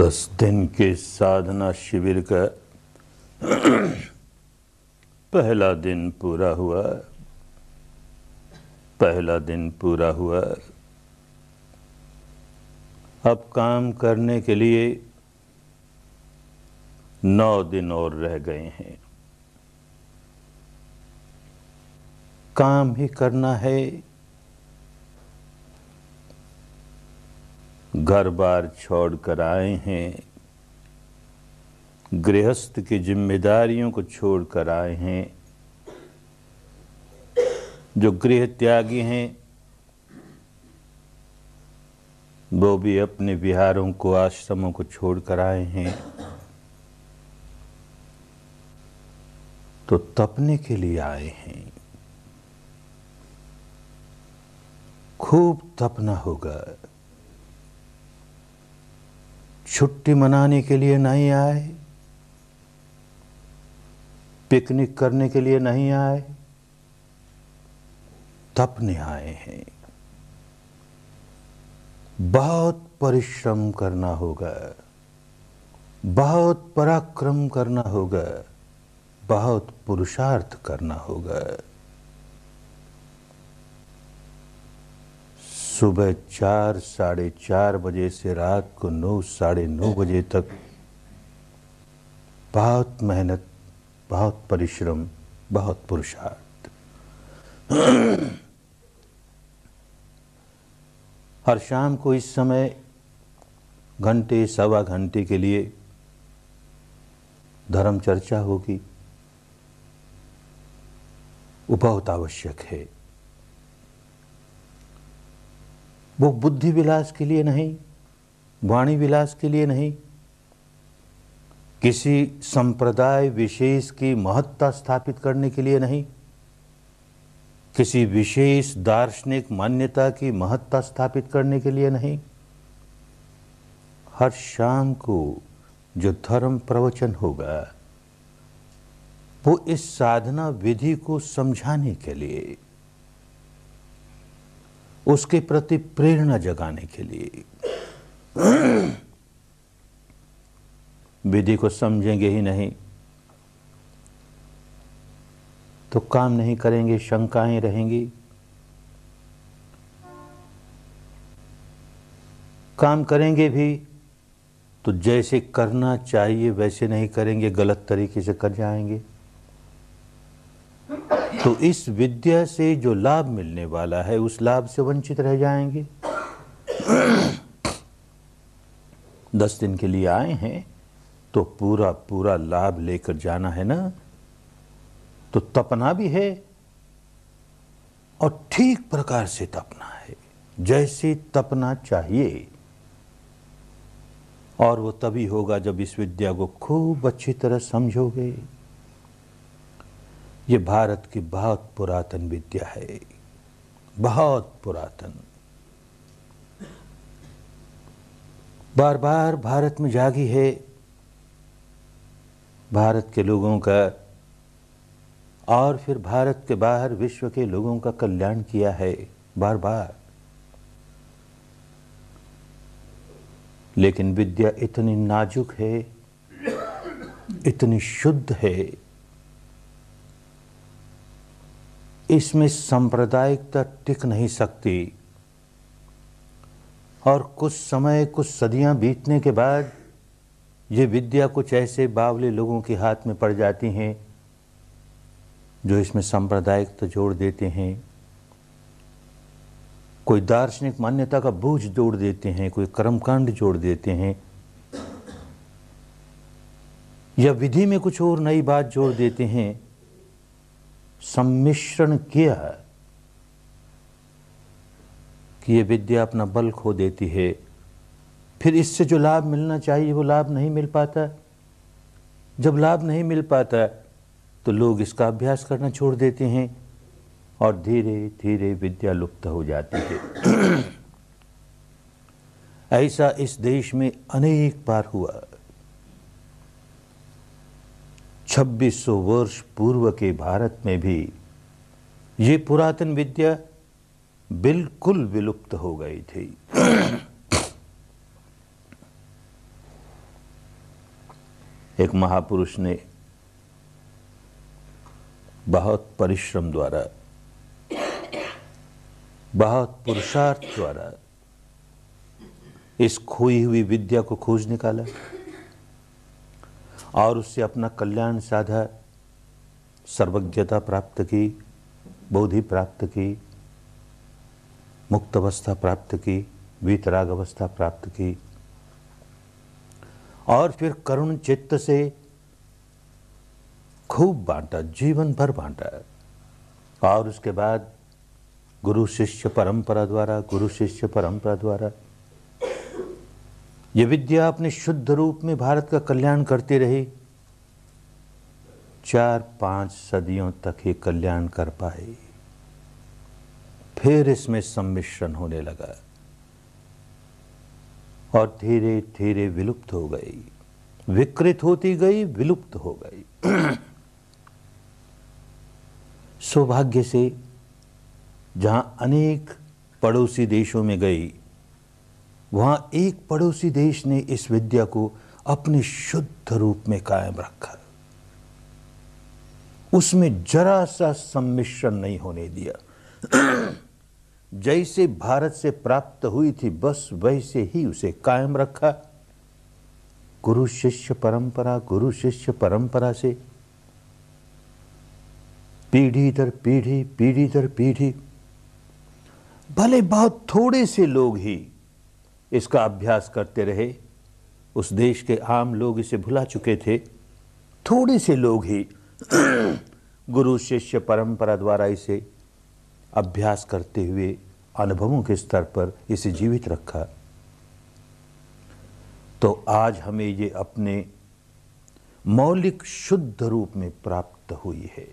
दस दिन के साधना शिविर का पहला दिन पूरा हुआ पहला दिन पूरा हुआ अब काम करने के लिए नौ दिन और रह गए हैं काम ही करना है घर बार छोड़ कर आए हैं गृहस्थ की जिम्मेदारियों को छोड़ कर आए हैं जो गृह त्यागी हैं वो भी अपने विहारों को आश्रमों को छोड़ कर आए हैं तो तपने के लिए आए हैं खूब तपना होगा छुट्टी मनाने के लिए नहीं आए पिकनिक करने के लिए नहीं आए तपने आए हैं बहुत परिश्रम करना होगा बहुत पराक्रम करना होगा बहुत पुरुषार्थ करना होगा सुबह चार साढ़े चार बजे से रात को नौ साढ़े नौ बजे तक बहुत मेहनत बहुत परिश्रम बहुत पुरुषार्थ हर शाम को इस समय घंटे सवा घंटे के लिए धर्म चर्चा होगी वो बहुत आवश्यक है वो बुद्धि विलास के लिए नहीं वाणी विलास के लिए नहीं किसी संप्रदाय विशेष की महत्ता स्थापित करने के लिए नहीं किसी विशेष दार्शनिक मान्यता की महत्ता स्थापित करने के लिए नहीं हर शाम को जो धर्म प्रवचन होगा वो इस साधना विधि को समझाने के लिए उसके प्रति प्रेरणा जगाने के लिए विधि को समझेंगे ही नहीं तो काम नहीं करेंगे शंकाएं रहेंगी काम करेंगे भी तो जैसे करना चाहिए वैसे नहीं करेंगे गलत तरीके से कर जाएंगे तो इस विद्या से जो लाभ मिलने वाला है उस लाभ से वंचित रह जाएंगे दस दिन के लिए आए हैं तो पूरा पूरा लाभ लेकर जाना है ना तो तपना भी है और ठीक प्रकार से तपना है जैसे तपना चाहिए और वो तभी होगा जब इस विद्या को खूब अच्छी तरह समझोगे ये भारत की बहुत पुरातन विद्या है बहुत पुरातन बार बार भारत में जागी है भारत के लोगों का और फिर भारत के बाहर विश्व के लोगों का कल्याण किया है बार बार लेकिन विद्या इतनी नाजुक है इतनी शुद्ध है इसमें सांप्रदायिकता टिक नहीं सकती और कुछ समय कुछ सदियां बीतने के बाद ये विद्या कुछ ऐसे बावले लोगों के हाथ में पड़ जाती हैं जो इसमें सांप्रदायिकता जोड़ देते हैं कोई दार्शनिक मान्यता का बोझ जोड़ देते हैं कोई कर्मकांड जोड़ देते हैं या विधि में कुछ और नई बात जोड़ देते हैं सम्मिश्रण किया कि ये विद्या अपना बल खो देती है फिर इससे जो लाभ मिलना चाहिए वो लाभ नहीं मिल पाता जब लाभ नहीं मिल पाता तो लोग इसका अभ्यास करना छोड़ देते हैं और धीरे धीरे विद्या लुप्त हो जाती है ऐसा इस देश में अनेक बार हुआ 2600 वर्ष पूर्व के भारत में भी ये पुरातन विद्या बिल्कुल विलुप्त हो गई थी एक महापुरुष ने बहुत परिश्रम द्वारा बहुत पुरुषार्थ द्वारा इस खोई हुई विद्या को खोज निकाला और उससे अपना कल्याण साधा सर्वज्ञता प्राप्त की बोधि प्राप्त की मुक्त अवस्था प्राप्त की वीतराग अवस्था प्राप्त की और फिर करुण चित्त से खूब बांटा जीवन भर बांटा और उसके बाद गुरु शिष्य परंपरा द्वारा गुरु शिष्य परंपरा द्वारा ये विद्या अपने शुद्ध रूप में भारत का कल्याण करती रही चार पांच सदियों तक ही कल्याण कर पाई फिर इसमें सम्मिश्रण होने लगा और धीरे धीरे विलुप्त हो गई विकृत होती गई विलुप्त हो गई सौभाग्य से जहां अनेक पड़ोसी देशों में गई वहाँ एक पड़ोसी देश ने इस विद्या को अपने शुद्ध रूप में कायम रखा उसमें जरा सा सम्मिश्रण नहीं होने दिया जैसे भारत से प्राप्त हुई थी बस वैसे ही उसे कायम रखा गुरु शिष्य परंपरा गुरु शिष्य परंपरा से पीढ़ी दर पीढ़ी पीढ़ी दर पीढ़ी भले बहुत थोड़े से लोग ही इसका अभ्यास करते रहे उस देश के आम लोग इसे भुला चुके थे थोड़े से लोग ही गुरु शिष्य परंपरा द्वारा इसे अभ्यास करते हुए अनुभवों के स्तर पर इसे जीवित रखा तो आज हमें ये अपने मौलिक शुद्ध रूप में प्राप्त हुई है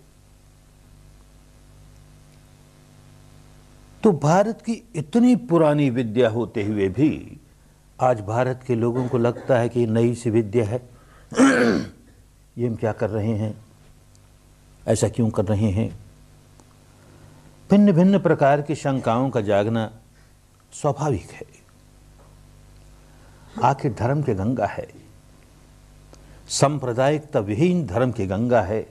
तो भारत की इतनी पुरानी विद्या होते हुए भी आज भारत के लोगों को लगता है कि नई सी विद्या है ये हम क्या कर रहे हैं ऐसा क्यों कर रहे हैं भिन्न भिन्न प्रकार की शंकाओं का जागना स्वाभाविक है आखिर धर्म के गंगा है सांप्रदायिकता विहीन धर्म की गंगा है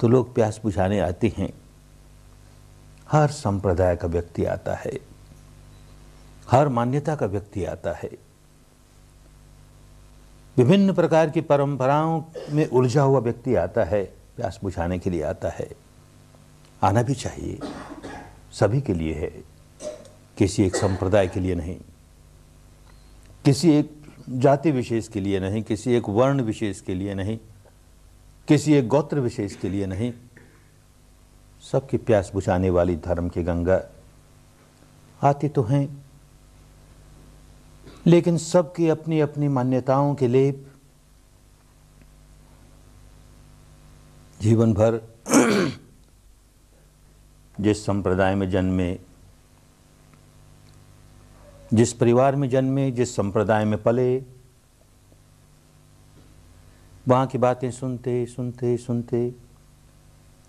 तो लोग प्यास बुझाने आते हैं हर संप्रदाय का व्यक्ति आता है हर मान्यता का व्यक्ति आता है विभिन्न प्रकार की परंपराओं में उलझा हुआ व्यक्ति आता है प्यास बुझाने के लिए आता है आना भी चाहिए सभी के लिए है किसी एक संप्रदाय के लिए नहीं किसी एक जाति विशेष के लिए नहीं किसी एक वर्ण विशेष के लिए नहीं किसी एक गोत्र विशेष के लिए नहीं सबकी प्यास बुझाने वाली धर्म की गंगा आती तो हैं लेकिन सबकी अपनी अपनी मान्यताओं के लेप जीवन भर जिस संप्रदाय में जन्मे जिस परिवार में जन्मे जिस संप्रदाय में पले वहाँ की बातें सुनते सुनते सुनते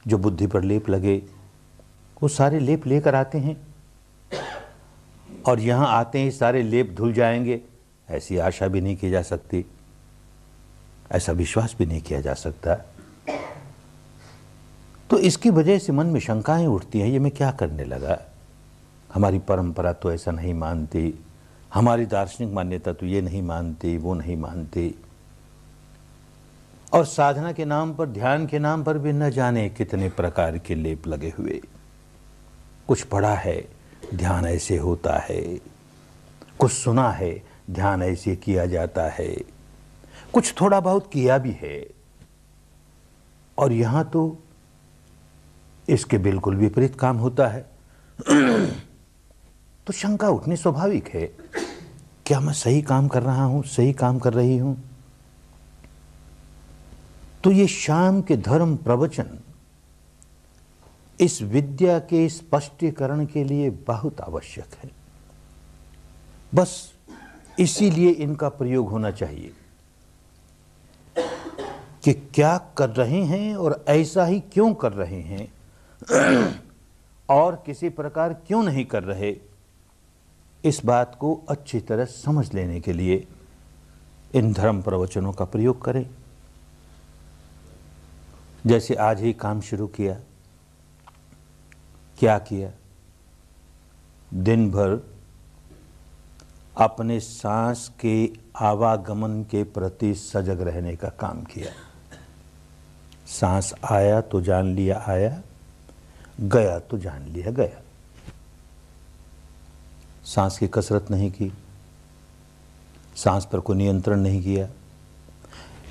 जो बुद्धि पर लेप लगे वो सारे लेप लेकर आते हैं और यहाँ आते ही सारे लेप धुल जाएंगे ऐसी आशा भी नहीं की जा सकती ऐसा विश्वास भी नहीं किया जा सकता तो इसकी वजह से मन में शंकाएं उठती हैं ये मैं क्या करने लगा हमारी परंपरा तो ऐसा नहीं मानती हमारी दार्शनिक मान्यता तो ये नहीं मानती वो नहीं मानती और साधना के नाम पर ध्यान के नाम पर भी न जाने कितने प्रकार के लेप लगे हुए कुछ पढ़ा है ध्यान ऐसे होता है कुछ सुना है ध्यान ऐसे किया जाता है कुछ थोड़ा बहुत किया भी है और यहां तो इसके बिल्कुल विपरीत काम होता है तो शंका उठनी स्वाभाविक है क्या मैं सही काम कर रहा हूं सही काम कर रही हूं तो ये शाम के धर्म प्रवचन इस विद्या के स्पष्टीकरण के लिए बहुत आवश्यक है बस इसीलिए इनका प्रयोग होना चाहिए कि क्या कर रहे हैं और ऐसा ही क्यों कर रहे हैं और किसी प्रकार क्यों नहीं कर रहे इस बात को अच्छी तरह समझ लेने के लिए इन धर्म प्रवचनों का प्रयोग करें जैसे आज ही काम शुरू किया क्या किया दिन भर अपने सांस के आवागमन के प्रति सजग रहने का काम किया सांस आया तो जान लिया आया गया तो जान लिया गया सांस की कसरत नहीं की सांस पर कोई नियंत्रण नहीं किया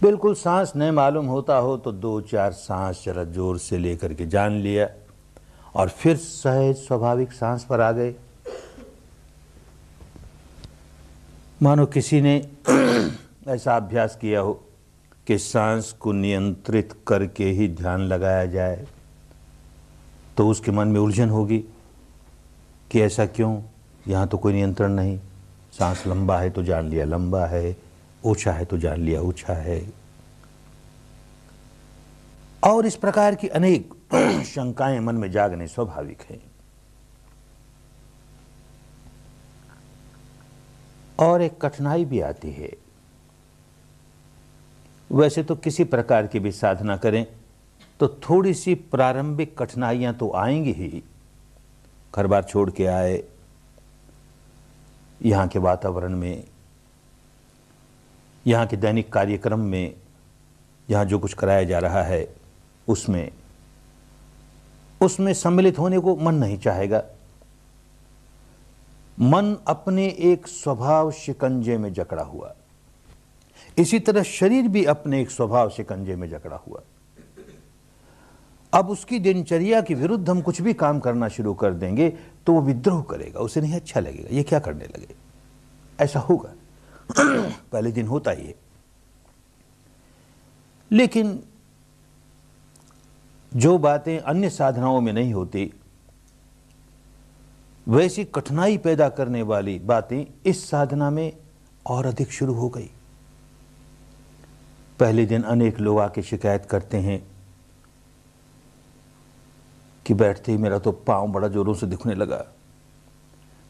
बिल्कुल सांस नहीं मालूम होता हो तो दो चार सांस जरा जोर से लेकर के जान लिया और फिर सहज स्वाभाविक सांस पर आ गए मानो किसी ने ऐसा अभ्यास किया हो कि सांस को नियंत्रित करके ही ध्यान लगाया जाए तो उसके मन में उलझन होगी कि ऐसा क्यों यहाँ तो कोई नियंत्रण नहीं सांस लंबा है तो जान लिया लंबा है ओछा है तो जान लिया ऊंचा है और इस प्रकार की अनेक शंकाएं मन में जागने स्वाभाविक हैं और एक कठिनाई भी आती है वैसे तो किसी प्रकार की भी साधना करें तो थोड़ी सी प्रारंभिक कठिनाइयां तो आएंगी ही घर बार छोड़ के आए यहां के वातावरण में यहाँ के दैनिक कार्यक्रम में यहाँ जो कुछ कराया जा रहा है उसमें उसमें सम्मिलित होने को मन नहीं चाहेगा मन अपने एक स्वभाव शिकंजे में जकड़ा हुआ इसी तरह शरीर भी अपने एक स्वभाव शिकंजे में जकड़ा हुआ अब उसकी दिनचर्या के विरुद्ध हम कुछ भी काम करना शुरू कर देंगे तो वो विद्रोह करेगा उसे नहीं अच्छा लगेगा ये क्या करने लगे ऐसा होगा पहले दिन होता ही है लेकिन जो बातें अन्य साधनाओं में नहीं होती वैसी कठिनाई पैदा करने वाली बातें इस साधना में और अधिक शुरू हो गई पहले दिन अनेक लोग आके शिकायत करते हैं कि बैठते ही मेरा तो पांव बड़ा जोरों से दिखने लगा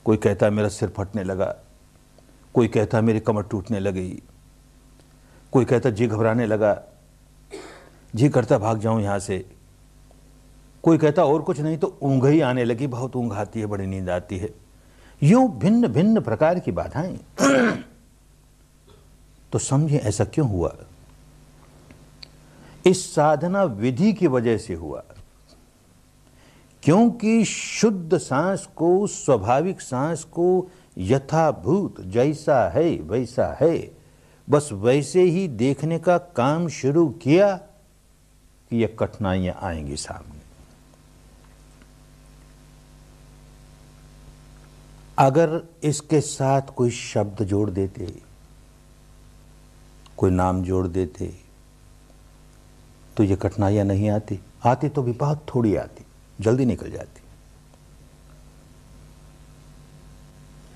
कोई कहता है मेरा सिर फटने लगा कोई कहता मेरी कमर टूटने लगी कोई कहता जी घबराने लगा जी करता भाग जाऊं यहां से कोई कहता और कुछ नहीं तो ऊँघ ही आने लगी बहुत ऊँघ आती है बड़ी नींद आती है यूं भिन्न भिन्न प्रकार की बाधाएं तो समझे ऐसा क्यों हुआ इस साधना विधि की वजह से हुआ क्योंकि शुद्ध सांस को स्वाभाविक सांस को यथाभूत जैसा है वैसा है बस वैसे ही देखने का काम शुरू किया कि यह कठिनाइयां आएंगी सामने अगर इसके साथ कोई शब्द जोड़ देते कोई नाम जोड़ देते तो ये कठिनाइयां नहीं आती आती तो भी बहुत थोड़ी आती जल्दी निकल जाती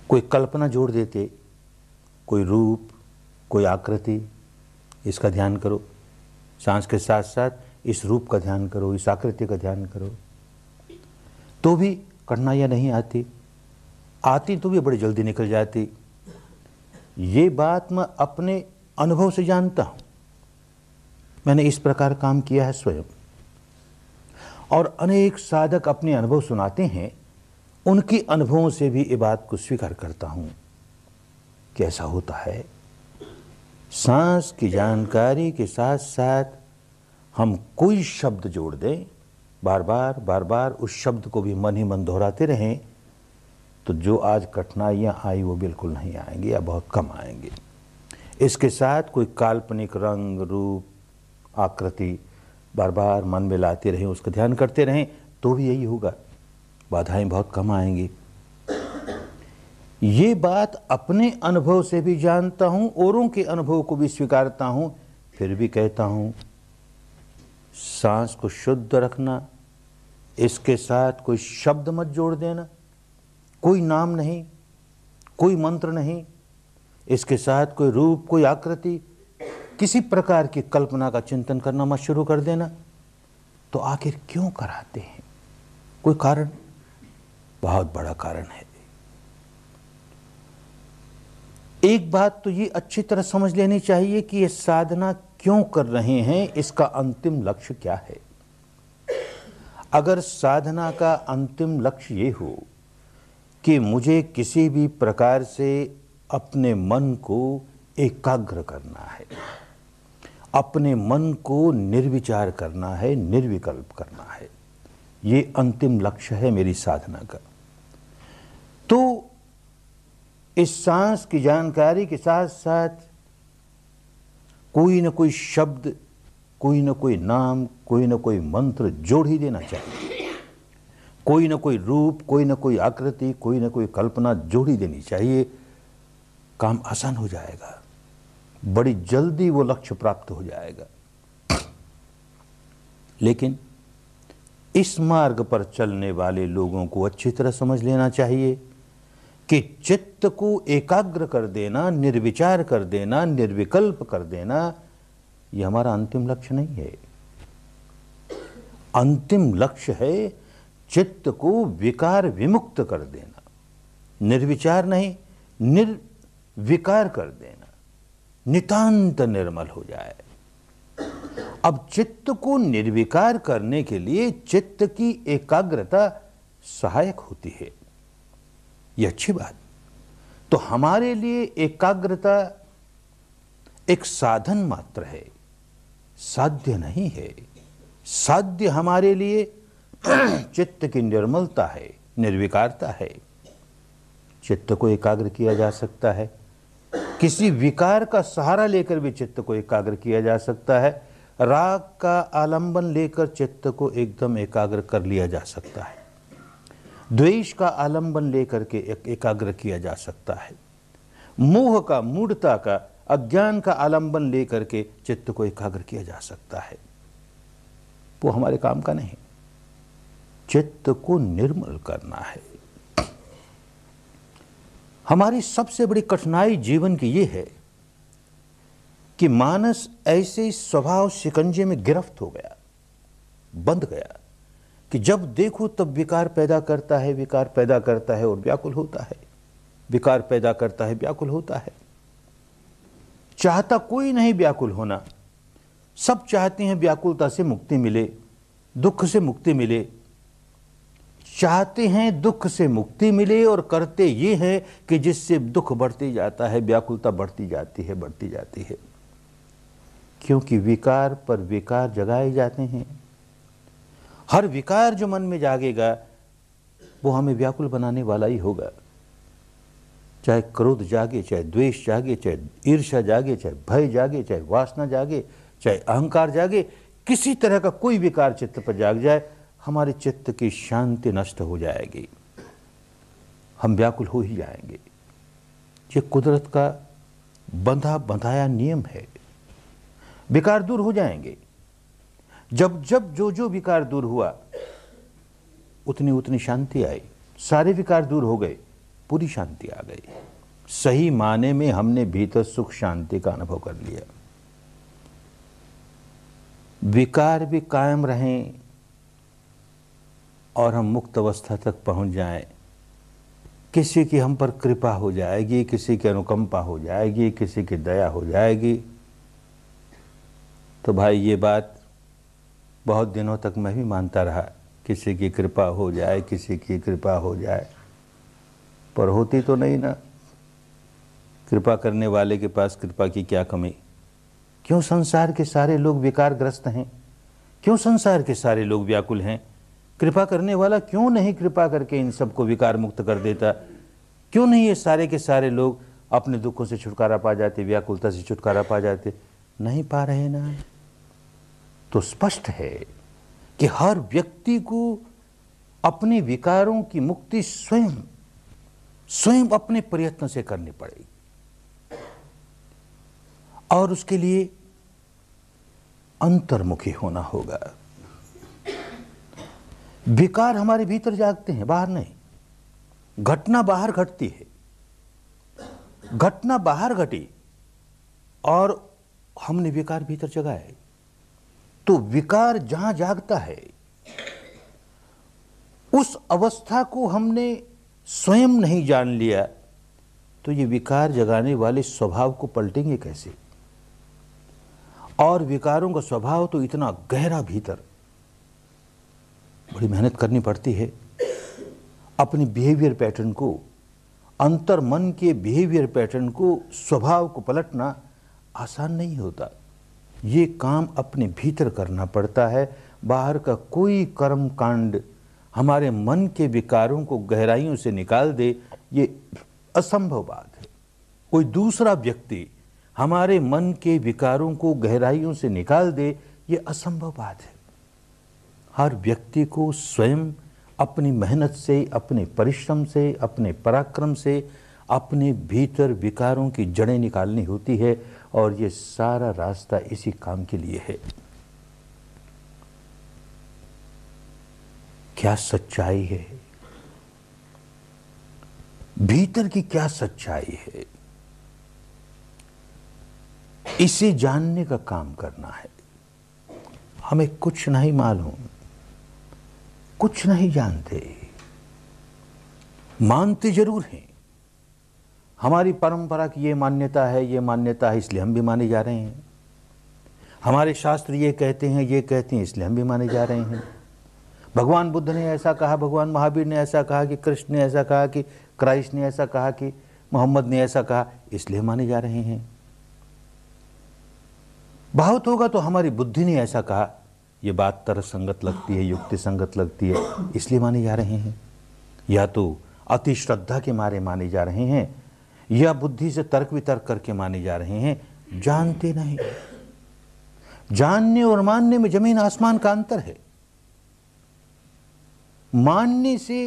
कोई कल्पना जोड़ देते कोई रूप कोई आकृति इसका ध्यान करो सांस के साथ साथ इस रूप का ध्यान करो इस आकृति का ध्यान करो तो भी कठिनाइयाँ नहीं आती आती तो भी बड़ी जल्दी निकल जाती ये बात मैं अपने अनुभव से जानता हूँ मैंने इस प्रकार काम किया है स्वयं और अनेक साधक अपने अनुभव सुनाते हैं उनके अनुभवों से भी ये बात को स्वीकार करता हूं कि ऐसा होता है सांस की जानकारी के साथ साथ हम कोई शब्द जोड़ दें बार बार बार बार उस शब्द को भी मन ही मन दोहराते रहें तो जो आज कठिनाइयाँ आई वो बिल्कुल नहीं आएंगी या बहुत कम आएंगे इसके साथ कोई काल्पनिक रंग रूप आकृति बार बार मन में लाते रहें उसका ध्यान करते रहें तो भी यही होगा बाधाएं बहुत कम आएंगी ये बात अपने अनुभव से भी जानता हूं औरों के अनुभव को भी स्वीकारता हूं फिर भी कहता हूं सांस को शुद्ध रखना इसके साथ कोई शब्द मत जोड़ देना कोई नाम नहीं कोई मंत्र नहीं इसके साथ कोई रूप कोई आकृति किसी प्रकार की कल्पना का चिंतन करना मत शुरू कर देना तो आखिर क्यों कराते हैं कोई कारण बहुत बड़ा कारण है एक बात तो ये अच्छी तरह समझ लेनी चाहिए कि ये साधना क्यों कर रहे हैं इसका अंतिम लक्ष्य क्या है अगर साधना का अंतिम लक्ष्य ये हो कि मुझे किसी भी प्रकार से अपने मन को एकाग्र करना है अपने मन को निर्विचार करना है निर्विकल्प करना है ये अंतिम लक्ष्य है मेरी साधना का तो इस सांस की जानकारी के साथ साथ कोई ना कोई शब्द कोई ना कोई नाम कोई ना कोई मंत्र जोड़ ही देना चाहिए कोई ना कोई रूप कोई ना कोई आकृति कोई ना कोई कल्पना जोड़ ही देनी चाहिए काम आसान हो जाएगा बड़ी जल्दी वो लक्ष्य प्राप्त हो जाएगा लेकिन इस मार्ग पर चलने वाले लोगों को अच्छी तरह समझ लेना चाहिए कि चित्त को एकाग्र कर देना निर्विचार कर देना निर्विकल्प कर देना यह हमारा अंतिम लक्ष्य नहीं है अंतिम लक्ष्य है चित्त को विकार विमुक्त कर देना निर्विचार नहीं निर्विकार कर देना नितांत निर्मल हो जाए अब चित्त को निर्विकार करने के लिए चित्त की एकाग्रता सहायक होती है यह अच्छी बात तो हमारे लिए एकाग्रता एक साधन मात्र है साध्य नहीं है साध्य हमारे लिए चित्त की निर्मलता है निर्विकारता है चित्त को एकाग्र किया जा सकता है किसी विकार का सहारा लेकर भी चित्त को एकाग्र किया जा सकता है राग का आलंबन लेकर चित्त को एकदम एकाग्र कर लिया जा सकता है द्वेष का आलंबन लेकर के एकाग्र किया जा सकता है मोह का मूढ़ता का अज्ञान का आलंबन लेकर के चित्त को एकाग्र किया जा सकता है वो हमारे काम का नहीं चित्त को निर्मल करना है हमारी सबसे बड़ी कठिनाई जीवन की ये है कि मानस ऐसे स्वभाव शिकंजे में गिरफ्त हो गया बंध गया कि जब देखो तब विकार पैदा करता है विकार पैदा करता है और व्याकुल होता है विकार पैदा करता है व्याकुल होता है चाहता कोई नहीं व्याकुल होना सब चाहते हैं व्याकुलता से मुक्ति मिले दुख से मुक्ति मिले चाहते हैं दुख से मुक्ति मिले और करते ये हैं कि जिससे दुख बढ़ती जाता है व्याकुलता बढ़ती जाती है बढ़ती जाती है क्योंकि विकार पर विकार जगाए जाते हैं हर विकार जो मन में जागेगा वो हमें व्याकुल बनाने वाला ही होगा चाहे क्रोध जागे चाहे द्वेष जागे चाहे ईर्षा जागे चाहे भय जागे चाहे वासना जागे चाहे अहंकार जागे किसी तरह का कोई विकार चित्त पर जाग जाए हमारे चित्त की शांति नष्ट हो जाएगी हम व्याकुल हो ही जाएंगे ये कुदरत का बंधा बंधाया नियम है विकार दूर हो जाएंगे जब जब जो जो विकार दूर हुआ उतनी उतनी शांति आई सारे विकार दूर हो गए पूरी शांति आ गई सही माने में हमने भीतर सुख शांति का अनुभव कर लिया विकार भी कायम रहें और हम मुक्त अवस्था तक पहुंच जाएं किसी की हम पर कृपा हो जाएगी किसी की अनुकंपा हो जाएगी किसी की दया हो जाएगी तो भाई ये बात बहुत दिनों तक मैं भी मानता रहा किसी की कृपा हो जाए किसी की कृपा हो जाए पर होती तो नहीं ना कृपा करने वाले के पास कृपा की क्या कमी क्यों संसार के सारे लोग विकारग्रस्त हैं क्यों संसार के सारे लोग व्याकुल हैं कृपा करने वाला क्यों नहीं कृपा करके इन सबको विकार मुक्त कर देता क्यों नहीं ये सारे के सारे लोग अपने दुखों से छुटकारा पा जाते व्याकुलता से छुटकारा पा जाते नहीं पा रहे ना तो स्पष्ट है कि हर व्यक्ति को अपने विकारों की मुक्ति स्वयं स्वयं अपने प्रयत्न से करनी पड़ेगी और उसके लिए अंतर्मुखी होना होगा विकार हमारे भीतर जागते हैं बाहर नहीं घटना बाहर घटती है घटना बाहर घटी और हमने विकार भीतर जगाए तो विकार जहां जागता है उस अवस्था को हमने स्वयं नहीं जान लिया तो ये विकार जगाने वाले स्वभाव को पलटेंगे कैसे और विकारों का स्वभाव तो इतना गहरा भीतर बड़ी मेहनत करनी पड़ती है अपने बिहेवियर पैटर्न को अंतर मन के बिहेवियर पैटर्न को स्वभाव को पलटना आसान नहीं होता ये काम अपने भीतर करना पड़ता है बाहर का कोई कर्म कांड हमारे मन के विकारों को गहराइयों से निकाल दे ये असंभव बात है कोई दूसरा व्यक्ति हमारे मन के विकारों को गहराइयों से निकाल दे ये असंभव बात है हर व्यक्ति को स्वयं अपनी मेहनत से अपने परिश्रम से अपने पराक्रम से अपने भीतर विकारों की जड़ें निकालनी होती है और ये सारा रास्ता इसी काम के लिए है क्या सच्चाई है भीतर की क्या सच्चाई है इसे जानने का काम करना है हमें कुछ नहीं मालूम कुछ नहीं जानते मानते जरूर हैं हमारी परंपरा की ये मान्यता है ये मान्यता है इसलिए हम भी माने जा रहे हैं हमारे शास्त्र ये कहते हैं ये कहते हैं इसलिए हम भी माने जा रहे हैं भगवान बुद्ध ने ऐसा कहा भगवान महावीर ने ऐसा कहा कि कृष्ण ने ऐसा कहा कि क्राइस्ट ने ऐसा कहा कि मोहम्मद ने ऐसा कहा इसलिए माने जा रहे हैं बहुत होगा तो हमारी बुद्धि ने ऐसा कहा ये बात तरसंगत लगती है युक्ति संगत लगती है इसलिए माने जा रहे हैं या तो अति श्रद्धा के मारे माने जा रहे हैं या बुद्धि से तर्क वितर्क करके माने जा रहे हैं जानते नहीं जानने और मानने में जमीन आसमान का अंतर है मानने से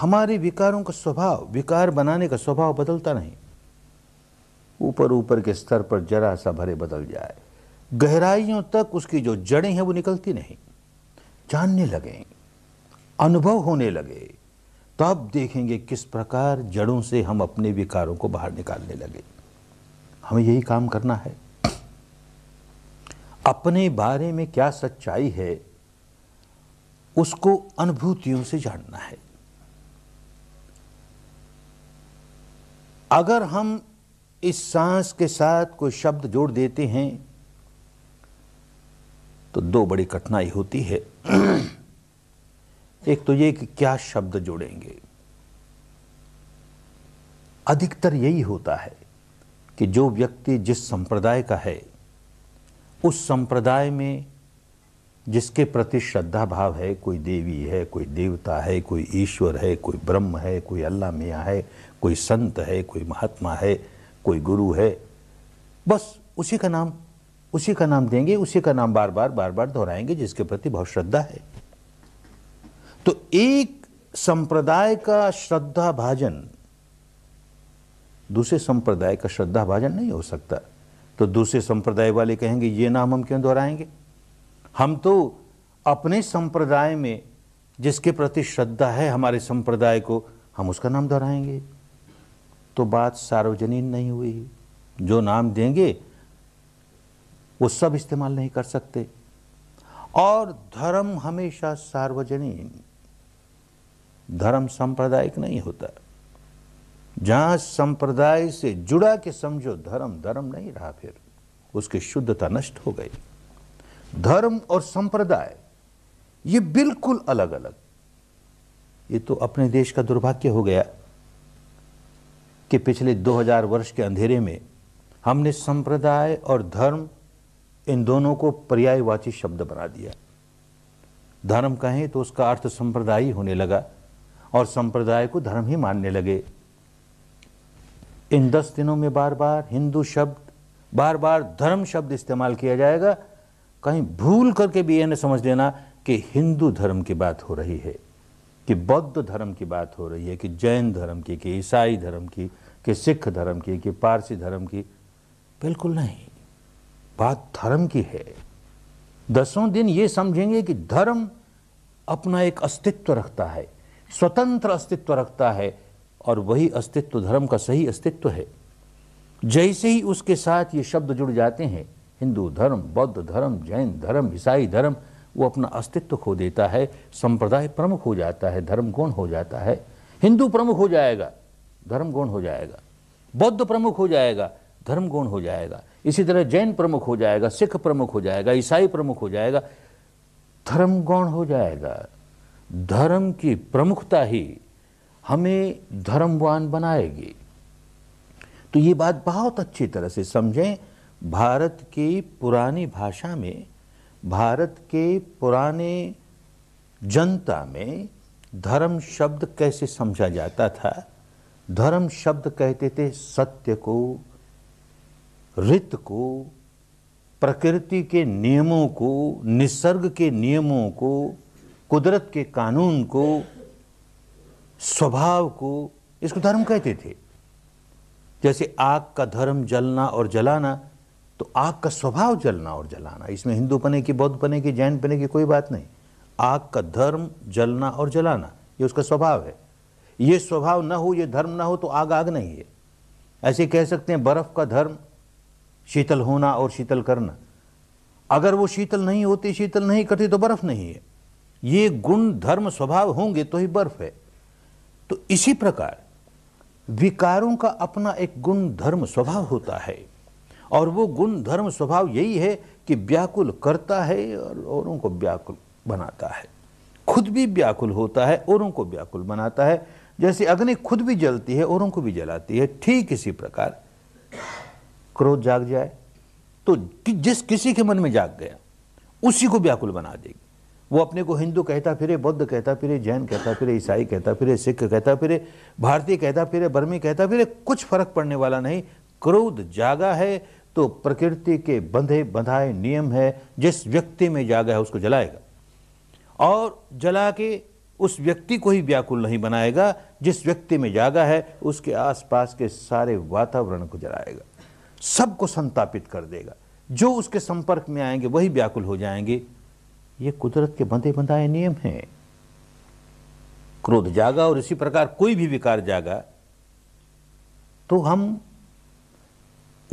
हमारे विकारों का स्वभाव विकार बनाने का स्वभाव बदलता नहीं ऊपर ऊपर के स्तर पर जरा सा भरे बदल जाए गहराइयों तक उसकी जो जड़ें हैं वो निकलती नहीं जानने लगे अनुभव होने लगे तब देखेंगे किस प्रकार जड़ों से हम अपने विकारों को बाहर निकालने लगे हमें यही काम करना है अपने बारे में क्या सच्चाई है उसको अनुभूतियों से जानना है अगर हम इस सांस के साथ कोई शब्द जोड़ देते हैं तो दो बड़ी कठिनाई होती है एक तो ये कि क्या शब्द जोड़ेंगे अधिकतर यही होता है कि जो व्यक्ति जिस संप्रदाय का है उस संप्रदाय में जिसके प्रति श्रद्धा भाव है कोई देवी है कोई देवता है कोई ईश्वर है कोई ब्रह्म है कोई अल्लाह मियाँ है कोई संत है कोई महात्मा है कोई गुरु है बस उसी का नाम उसी का नाम देंगे उसी का नाम बार बार बार बार दोहराएंगे जिसके प्रति बहुत श्रद्धा है तो एक संप्रदाय का श्रद्धा भाजन दूसरे संप्रदाय का श्रद्धा भाजन नहीं हो सकता तो दूसरे संप्रदाय वाले कहेंगे ये नाम हम क्यों दोहराएंगे हम तो अपने संप्रदाय में जिसके प्रति श्रद्धा है हमारे संप्रदाय को हम उसका नाम दोहराएंगे तो बात सार्वजनिक नहीं हुई जो नाम देंगे वो सब इस्तेमाल नहीं कर सकते और धर्म हमेशा सार्वजनिक धर्म सांप्रदायिक नहीं होता जहां संप्रदाय से जुड़ा के समझो धर्म धर्म नहीं रहा फिर उसकी शुद्धता नष्ट हो गई धर्म और संप्रदाय ये बिल्कुल अलग अलग ये तो अपने देश का दुर्भाग्य हो गया कि पिछले 2000 वर्ष के अंधेरे में हमने संप्रदाय और धर्म इन दोनों को पर्यायवाची शब्द बना दिया धर्म कहें तो उसका अर्थ संप्रदाय होने लगा और संप्रदाय को धर्म ही मानने लगे इन दस दिनों में बार बार हिंदू शब्द बार बार धर्म शब्द इस्तेमाल किया जाएगा कहीं भूल करके भी यह न समझ लेना कि हिंदू धर्म की बात हो रही है कि बौद्ध धर्म की बात हो रही है कि जैन धर्म की कि ईसाई धर्म की कि सिख धर्म की कि पारसी धर्म की बिल्कुल नहीं बात धर्म की है दसों दिन ये समझेंगे कि धर्म अपना एक अस्तित्व रखता है स्वतंत्र अस्तित्व रखता है और वही अस्तित्व धर्म का सही अस्तित्व है जैसे ही उसके साथ ये शब्द जुड़ जाते हैं हिंदू धर्म बौद्ध धर्म जैन धर्म ईसाई धर्म वो अपना अस्तित्व खो देता है संप्रदाय प्रमुख हो जाता है धर्म कौन हो जाता है हिंदू प्रमुख हो जाएगा धर्म कौन हो जाएगा बौद्ध प्रमुख हो जाएगा धर्म गौण हो जाएगा इसी तरह जैन प्रमुख हो जाएगा सिख प्रमुख हो जाएगा ईसाई प्रमुख हो जाएगा धर्म गौण हो जाएगा धर्म की प्रमुखता ही हमें धर्मवान बनाएगी तो ये बात बहुत अच्छी तरह से समझें भारत की पुरानी भाषा में भारत के पुराने जनता में धर्म शब्द कैसे समझा जाता था धर्म शब्द कहते थे सत्य को रित को प्रकृति के नियमों को निसर्ग के नियमों को कुदरत के कानून को स्वभाव को इसको धर्म कहते थे जैसे आग का धर्म जलना और जलाना तो आग का स्वभाव जलना और जलाना इसमें हिंदू पने की बौद्ध पने की जैन पने की कोई बात नहीं आग का धर्म जलना और जलाना ये उसका स्वभाव है ये स्वभाव ना हो ये धर्म ना हो तो आग आग नहीं है ऐसे कह सकते हैं बर्फ़ का धर्म शीतल होना और शीतल करना अगर वो शीतल नहीं होती शीतल नहीं करती तो बर्फ नहीं है ये गुण धर्म स्वभाव होंगे तो ही बर्फ है तो इसी प्रकार विकारों का अपना एक गुण धर्म स्वभाव होता है और वो गुण धर्म स्वभाव यही है कि व्याकुल करता है और औरों को व्याकुल बनाता है खुद भी व्याकुल होता है औरों को व्याकुल बनाता है जैसे अग्नि खुद भी जलती है औरों को भी जलाती है ठीक इसी प्रकार क्रोध जाग जाए तो कि जिस किसी के मन में जाग गया उसी को व्याकुल बना देगी वो अपने को हिंदू कहता फिरे बौद्ध कहता फिरे जैन कहता फिरे ईसाई कहता फिरे सिख कहता फिरे भारतीय कहता फिरे बर्मी कहता फिरे कुछ फर्क पड़ने वाला नहीं क्रोध जागा है तो प्रकृति के बंधे बंधाए नियम है जिस व्यक्ति में जागा है उसको जलाएगा और जला के उस व्यक्ति को ही व्याकुल नहीं बनाएगा जिस व्यक्ति में जागा है उसके आसपास के सारे वातावरण को जलाएगा सबको संतापित कर देगा जो उसके संपर्क में आएंगे वही व्याकुल हो जाएंगे ये कुदरत के बंधे बंधाए नियम हैं क्रोध जागा और इसी प्रकार कोई भी विकार जागा तो हम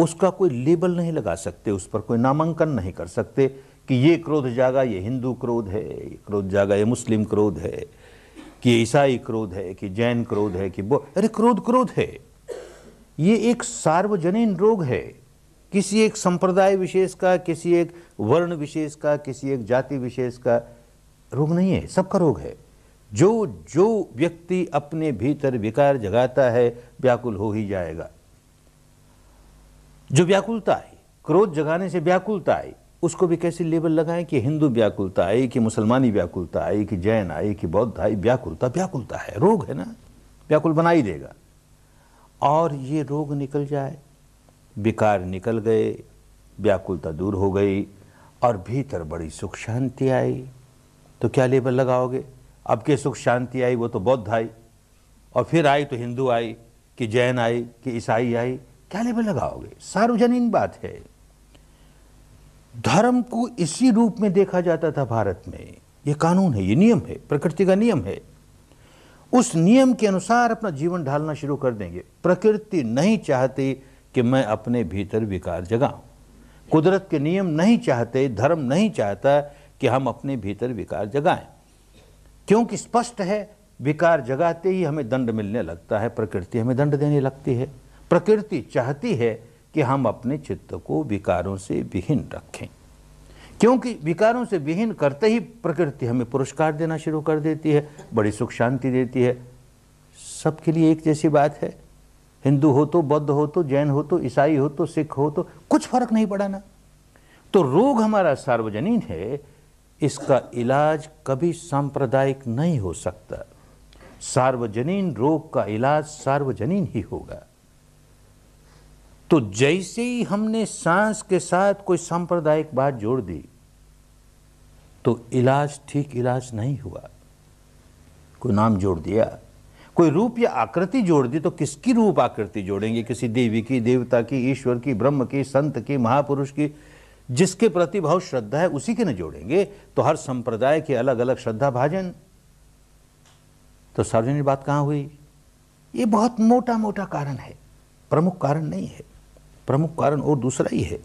उसका कोई लेबल नहीं लगा सकते उस पर कोई नामांकन नहीं कर सकते कि ये क्रोध जागा ये हिंदू क्रोध है ये क्रोध जागा ये मुस्लिम क्रोध है कि ईसाई क्रोध है कि जैन क्रोध है कि वो अरे क्रोध क्रोध है ये एक सार्वजनिक रोग है किसी एक संप्रदाय विशेष का किसी एक वर्ण विशेष का किसी एक जाति विशेष का रोग नहीं है सबका रोग है जो जो व्यक्ति अपने भीतर विकार जगाता है व्याकुल हो ही जाएगा जो व्याकुलता है क्रोध जगाने से व्याकुलता है उसको भी कैसे लेबल लगाएं कि हिंदू व्याकुलता आई कि मुसलमानी व्याकुलता आई कि जैन आई कि बौद्ध आई व्याकुलता व्याकुलता है रोग है ना व्याकुल बना ही देगा और ये रोग निकल जाए विकार निकल गए व्याकुलता दूर हो गई और भीतर बड़ी सुख शांति आई तो क्या लेबल लगाओगे अब के सुख शांति आई वो तो बौद्ध आई और फिर आई तो हिंदू आई कि जैन आई कि ईसाई आई क्या लेबल लगाओगे सार्वजनिक बात है धर्म को इसी रूप में देखा जाता था भारत में ये कानून है ये नियम है प्रकृति का नियम है उस नियम के अनुसार अपना जीवन ढालना शुरू कर देंगे प्रकृति नहीं चाहती कि मैं अपने भीतर विकार जगाऊं कुदरत के नियम नहीं चाहते धर्म नहीं चाहता कि हम अपने भीतर विकार जगाएं क्योंकि स्पष्ट है विकार जगाते ही हमें दंड मिलने लगता है प्रकृति हमें दंड देने लगती है प्रकृति चाहती है कि हम अपने चित्त को विकारों से विहीन रखें क्योंकि विकारों से विहीन करते ही प्रकृति हमें पुरस्कार देना शुरू कर देती है बड़ी सुख शांति देती है सबके लिए एक जैसी बात है हिंदू हो तो बौद्ध हो तो जैन हो तो ईसाई हो तो सिख हो तो कुछ फर्क नहीं पड़ा ना तो रोग हमारा सार्वजनीन है इसका इलाज कभी सांप्रदायिक नहीं हो सकता सार्वजनीन रोग का इलाज सार्वजनीन ही होगा तो जैसे ही हमने सांस के साथ कोई सांप्रदायिक बात जोड़ दी तो इलाज ठीक इलाज नहीं हुआ कोई नाम जोड़ दिया कोई रूप या आकृति जोड़ दी तो किसकी रूप आकृति जोड़ेंगे किसी देवी की देवता की ईश्वर की ब्रह्म की संत की महापुरुष की जिसके प्रति बहुत श्रद्धा है उसी के न जोड़ेंगे तो हर संप्रदाय के अलग अलग श्रद्धा भाजन तो सार्वजनिक बात कहां हुई ये बहुत मोटा मोटा कारण है प्रमुख कारण नहीं है प्रमुख कारण और दूसरा ही है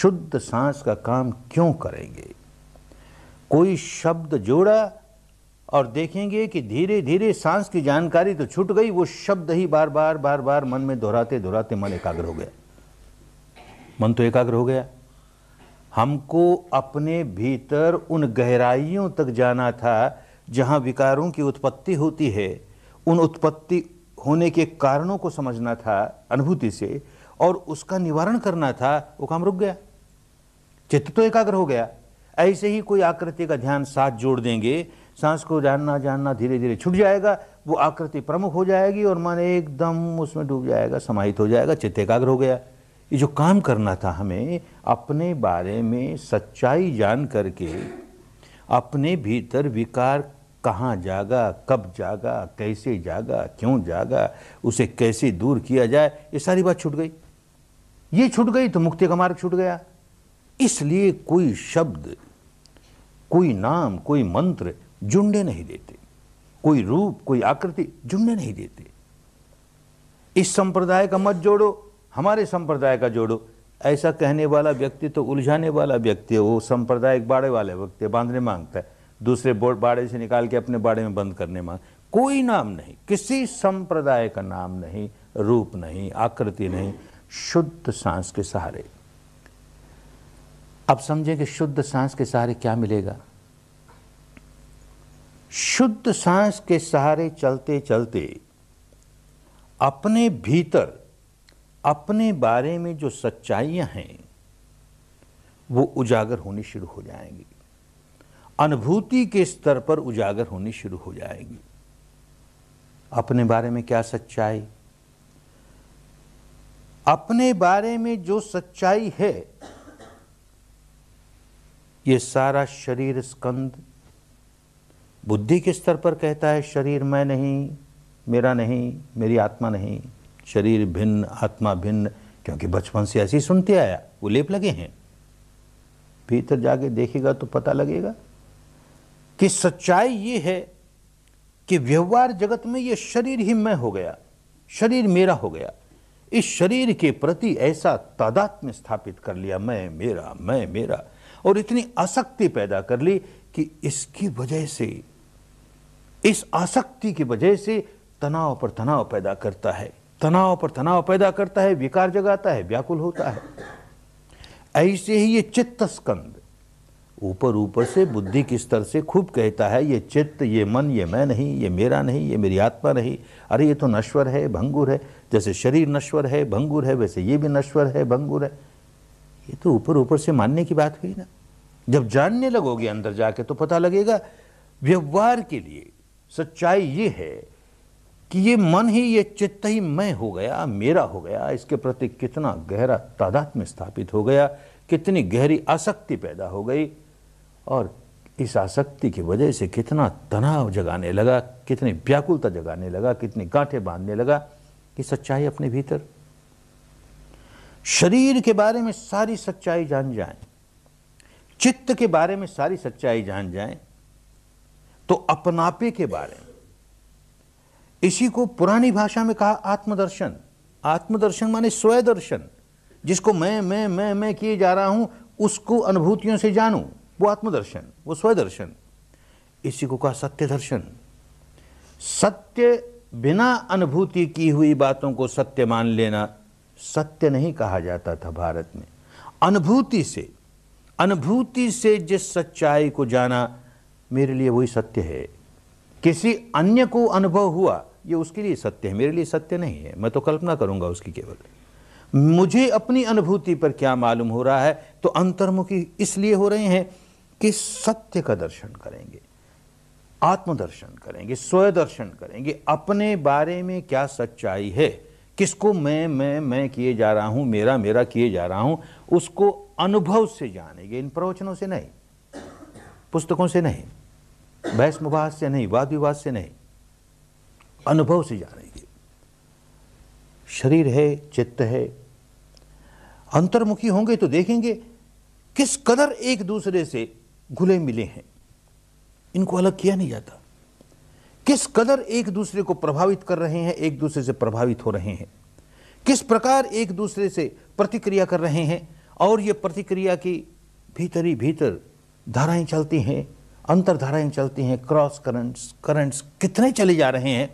शुद्ध सांस का काम क्यों करेंगे कोई शब्द जोड़ा और देखेंगे कि धीरे धीरे सांस की जानकारी तो छूट गई वो शब्द ही बार बार बार बार मन में दोहराते दोहराते मन एकाग्र हो गया मन तो एकाग्र हो गया हमको अपने भीतर उन गहराइयों तक जाना था जहाँ विकारों की उत्पत्ति होती है उन उत्पत्ति होने के कारणों को समझना था अनुभूति से और उसका निवारण करना था वो काम रुक गया चित्त तो एकाग्र हो गया ऐसे ही कोई आकृति का ध्यान साथ जोड़ देंगे सांस को जानना जानना धीरे धीरे छुट जाएगा वो आकृति प्रमुख हो जाएगी और मन एकदम उसमें डूब जाएगा समाहित हो जाएगा चित्त एकाग्र हो गया ये जो काम करना था हमें अपने बारे में सच्चाई जान करके अपने भीतर विकार कहाँ जागा कब जागा कैसे जागा क्यों जागा उसे कैसे दूर किया जाए ये सारी बात छूट गई ये छूट गई तो मुक्ति का मार्ग छूट गया इसलिए कोई शब्द कोई नाम कोई मंत्र जुड़ने नहीं देते कोई रूप कोई आकृति जुड़ने नहीं देते इस संप्रदाय का मत जोड़ो हमारे संप्रदाय का जोड़ो ऐसा कहने वाला व्यक्ति तो उलझाने वाला व्यक्ति है वो संप्रदाय एक बाड़े वाले व्यक्ति बांधने मांगता है दूसरे बोर्ड बाड़े से निकाल के अपने बाड़े में बंद करने मांग कोई नाम नहीं किसी संप्रदाय का नाम नहीं रूप नहीं आकृति नहीं शुद्ध सांस के सहारे अब समझें कि शुद्ध सांस के सहारे क्या मिलेगा शुद्ध सांस के सहारे चलते चलते अपने भीतर अपने बारे में जो सच्चाइयां हैं वो उजागर होनी शुरू हो जाएंगी अनुभूति के स्तर पर उजागर होनी शुरू हो जाएगी अपने बारे में क्या सच्चाई अपने बारे में जो सच्चाई है ये सारा शरीर स्कंद बुद्धि के स्तर पर कहता है शरीर मैं नहीं मेरा नहीं मेरी आत्मा नहीं शरीर भिन्न आत्मा भिन्न क्योंकि बचपन से ऐसे ही सुनते आया वो लेप लगे हैं भीतर जाके देखेगा तो पता लगेगा कि सच्चाई ये है कि व्यवहार जगत में ये शरीर ही मैं हो गया शरीर मेरा हो गया इस शरीर के प्रति ऐसा तादात्म्य स्थापित कर लिया मैं मेरा मैं मेरा और इतनी आसक्ति पैदा कर ली कि इसकी वजह से इस आसक्ति की वजह से तनाव पर तनाव पैदा करता है तनाव पर तनाव पैदा करता है विकार जगाता है व्याकुल होता है ऐसे ही ये चित्त स्कंद ऊपर ऊपर से बुद्धि के स्तर से खूब कहता है ये चित्त ये मन ये मैं नहीं ये मेरा नहीं ये मेरी आत्मा नहीं अरे ये तो नश्वर है भंगुर है जैसे शरीर नश्वर है भंगुर है वैसे ये भी नश्वर है भंगुर है ये तो ऊपर ऊपर से मानने की बात हुई ना जब जानने लगोगे अंदर जाके तो पता लगेगा व्यवहार के लिए सच्चाई ये है कि ये मन ही ये चित्त ही मैं हो गया मेरा हो गया इसके प्रति कितना गहरा तादाद में स्थापित हो गया कितनी गहरी आसक्ति पैदा हो गई और इस आसक्ति की वजह से कितना तनाव जगाने लगा कितनी व्याकुलता जगाने लगा कितनी गांठें बांधने लगा की सच्चाई अपने भीतर शरीर के बारे में सारी सच्चाई जान जाए चित्त के बारे में सारी सच्चाई जान जाए तो अपनापे के बारे में इसी को पुरानी भाषा में कहा आत्मदर्शन आत्मदर्शन माने स्वयदर्शन जिसको मैं मैं मैं मैं किए जा रहा हूं उसको अनुभूतियों से जानूं वो आत्मदर्शन वो स्वयदर्शन इसी को कहा सत्य दर्शन सत्य बिना अनुभूति की हुई बातों को सत्य मान लेना सत्य नहीं कहा जाता था भारत में अनुभूति से अनुभूति से जिस सच्चाई को जाना मेरे लिए वही सत्य है किसी अन्य को अनुभव हुआ ये उसके लिए सत्य है मेरे लिए सत्य नहीं है मैं तो कल्पना करूंगा उसकी केवल मुझे अपनी अनुभूति पर क्या मालूम हो रहा है तो अंतर्मुखी इसलिए हो रहे हैं कि सत्य का दर्शन करेंगे आत्मदर्शन करेंगे स्वय दर्शन करेंगे अपने बारे में क्या सच्चाई है किसको मैं मैं मैं किए जा रहा हूं मेरा मेरा किए जा रहा हूं उसको अनुभव से जानेंगे इन प्रवचनों से नहीं पुस्तकों से नहीं बहस मुबास से नहीं वाद विवाद से नहीं अनुभव से जानेंगे शरीर है चित्त है अंतर्मुखी होंगे तो देखेंगे किस कदर एक दूसरे से घुले मिले हैं इनको अलग किया नहीं जाता किस कदर एक दूसरे को प्रभावित कर रहे हैं एक दूसरे से प्रभावित हो रहे हैं किस प्रकार एक दूसरे से प्रतिक्रिया कर रहे हैं और ये प्रतिक्रिया की भीतर ही भीतर धाराएं चलती हैं अंतरधाराएं चलती हैं क्रॉस करंट्स करंट्स कितने चले जा रहे हैं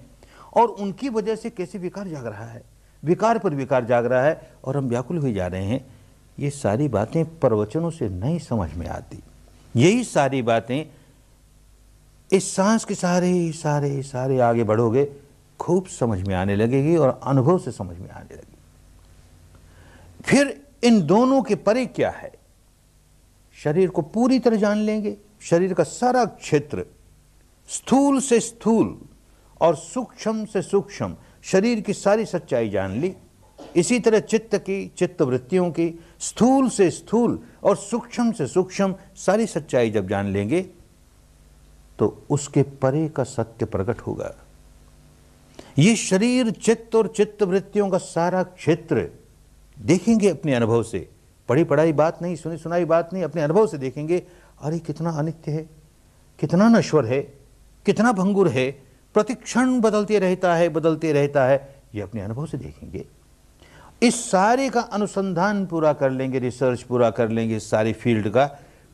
और उनकी वजह से कैसे विकार जाग रहा है विकार पर विकार जाग रहा है और हम व्याकुल हुए जा रहे हैं ये सारी बातें प्रवचनों से नहीं समझ में आती यही सारी बातें इस सांस के सारे सारे सारे आगे बढ़ोगे खूब समझ में आने लगेगी और अनुभव से समझ में आने लगेगी फिर इन दोनों के परे क्या है शरीर को पूरी तरह जान लेंगे शरीर का सारा क्षेत्र स्थूल से स्थूल और सूक्ष्म से सूक्ष्म शरीर की सारी सच्चाई जान ली इसी तरह चित्त की चित्त वृत्तियों की स्थूल से स्थूल और सूक्ष्म से सूक्ष्म सारी सच्चाई जब जान लेंगे तो उसके परे का सत्य प्रकट होगा ये शरीर चित्त और चित्त वृत्तियों का सारा क्षेत्र देखेंगे अपने अनुभव से पढ़ी पढ़ाई बात नहीं सुनी सुनाई बात नहीं अपने अनुभव से देखेंगे अरे कितना अनित्य है कितना नश्वर है कितना भंगुर है प्रतिक्षण बदलते रहता है बदलते रहता है ये अपने अनुभव से देखेंगे इस सारे का अनुसंधान पूरा कर लेंगे रिसर्च पूरा कर लेंगे इस सारे फील्ड का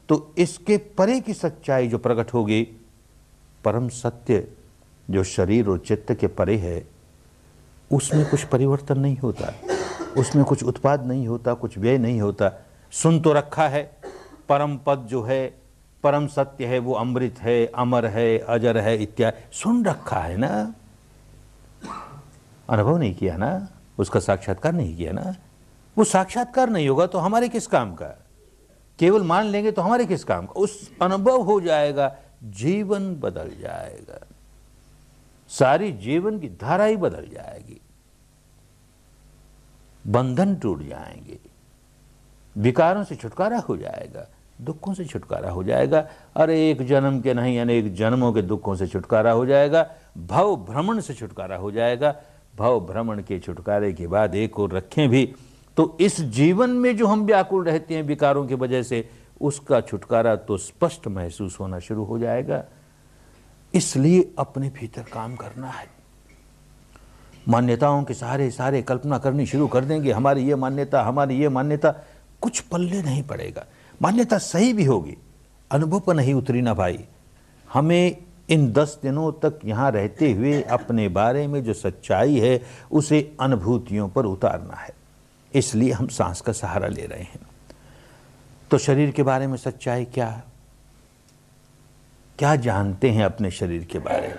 तो इसके परे की सच्चाई जो प्रकट होगी परम सत्य जो शरीर और चित्त के परे है उसमें कुछ परिवर्तन नहीं होता उसमें कुछ उत्पाद नहीं होता कुछ व्यय नहीं होता सुन तो रखा है परम पद जो है परम सत्य है वो अमृत है अमर है अजर है इत्यादि सुन रखा है ना अनुभव नहीं किया ना उसका साक्षात्कार नहीं किया ना वो साक्षात्कार नहीं होगा तो हमारे किस काम का केवल मान लेंगे तो हमारे किस काम का उस अनुभव हो जाएगा जीवन बदल जाएगा सारी जीवन की धारा ही बदल जाएगी बंधन टूट जाएंगे विकारों से छुटकारा हो जाएगा दुखों से छुटकारा हो जाएगा अरे एक जन्म के नहीं अनेक जन्मों के दुखों से छुटकारा हो जाएगा भव भ्रमण से छुटकारा हो जाएगा भव भ्रमण के छुटकारे के बाद एक और रखें भी तो इस जीवन में जो हम व्याकुल रहते हैं विकारों की वजह से उसका छुटकारा तो स्पष्ट महसूस होना शुरू हो जाएगा इसलिए अपने भीतर काम करना है मान्यताओं के सहारे सहारे कल्पना करनी शुरू कर देंगे हमारी ये मान्यता हमारी ये मान्यता कुछ पल्ले नहीं पड़ेगा मान्यता सही भी होगी अनुभव पर नहीं उतरी ना भाई हमें इन दस दिनों तक यहाँ रहते हुए अपने बारे में जो सच्चाई है उसे अनुभूतियों पर उतारना है इसलिए हम सांस का सहारा ले रहे हैं तो शरीर के बारे में सच्चाई क्या है क्या जानते हैं अपने शरीर के बारे में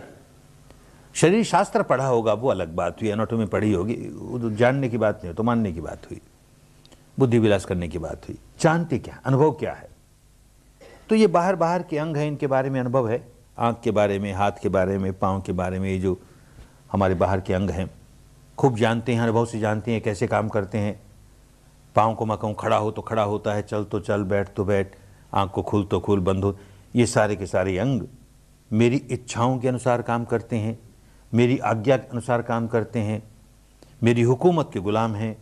शरीर शास्त्र पढ़ा होगा वो अलग बात हुई एनाटोमी पढ़ी होगी वो तो जानने की बात नहीं हो तो मानने की बात हुई बुद्धि विलास करने की बात हुई जानते क्या अनुभव क्या है तो ये बाहर बाहर के अंग हैं इनके बारे में अनुभव है आंख के बारे में हाथ के बारे में पाँव के बारे में ये जो हमारे बाहर के अंग हैं खूब जानते हैं अनुभव से जानते हैं कैसे काम करते हैं पाँव को मैं कहूँ खड़ा हो तो खड़ा होता है चल तो चल बैठ तो बैठ आँख को खुल तो खुल बंद हो ये सारे के सारे अंग मेरी इच्छाओं के अनुसार काम करते हैं मेरी आज्ञा के अनुसार काम करते हैं मेरी हुकूमत के गुलाम हैं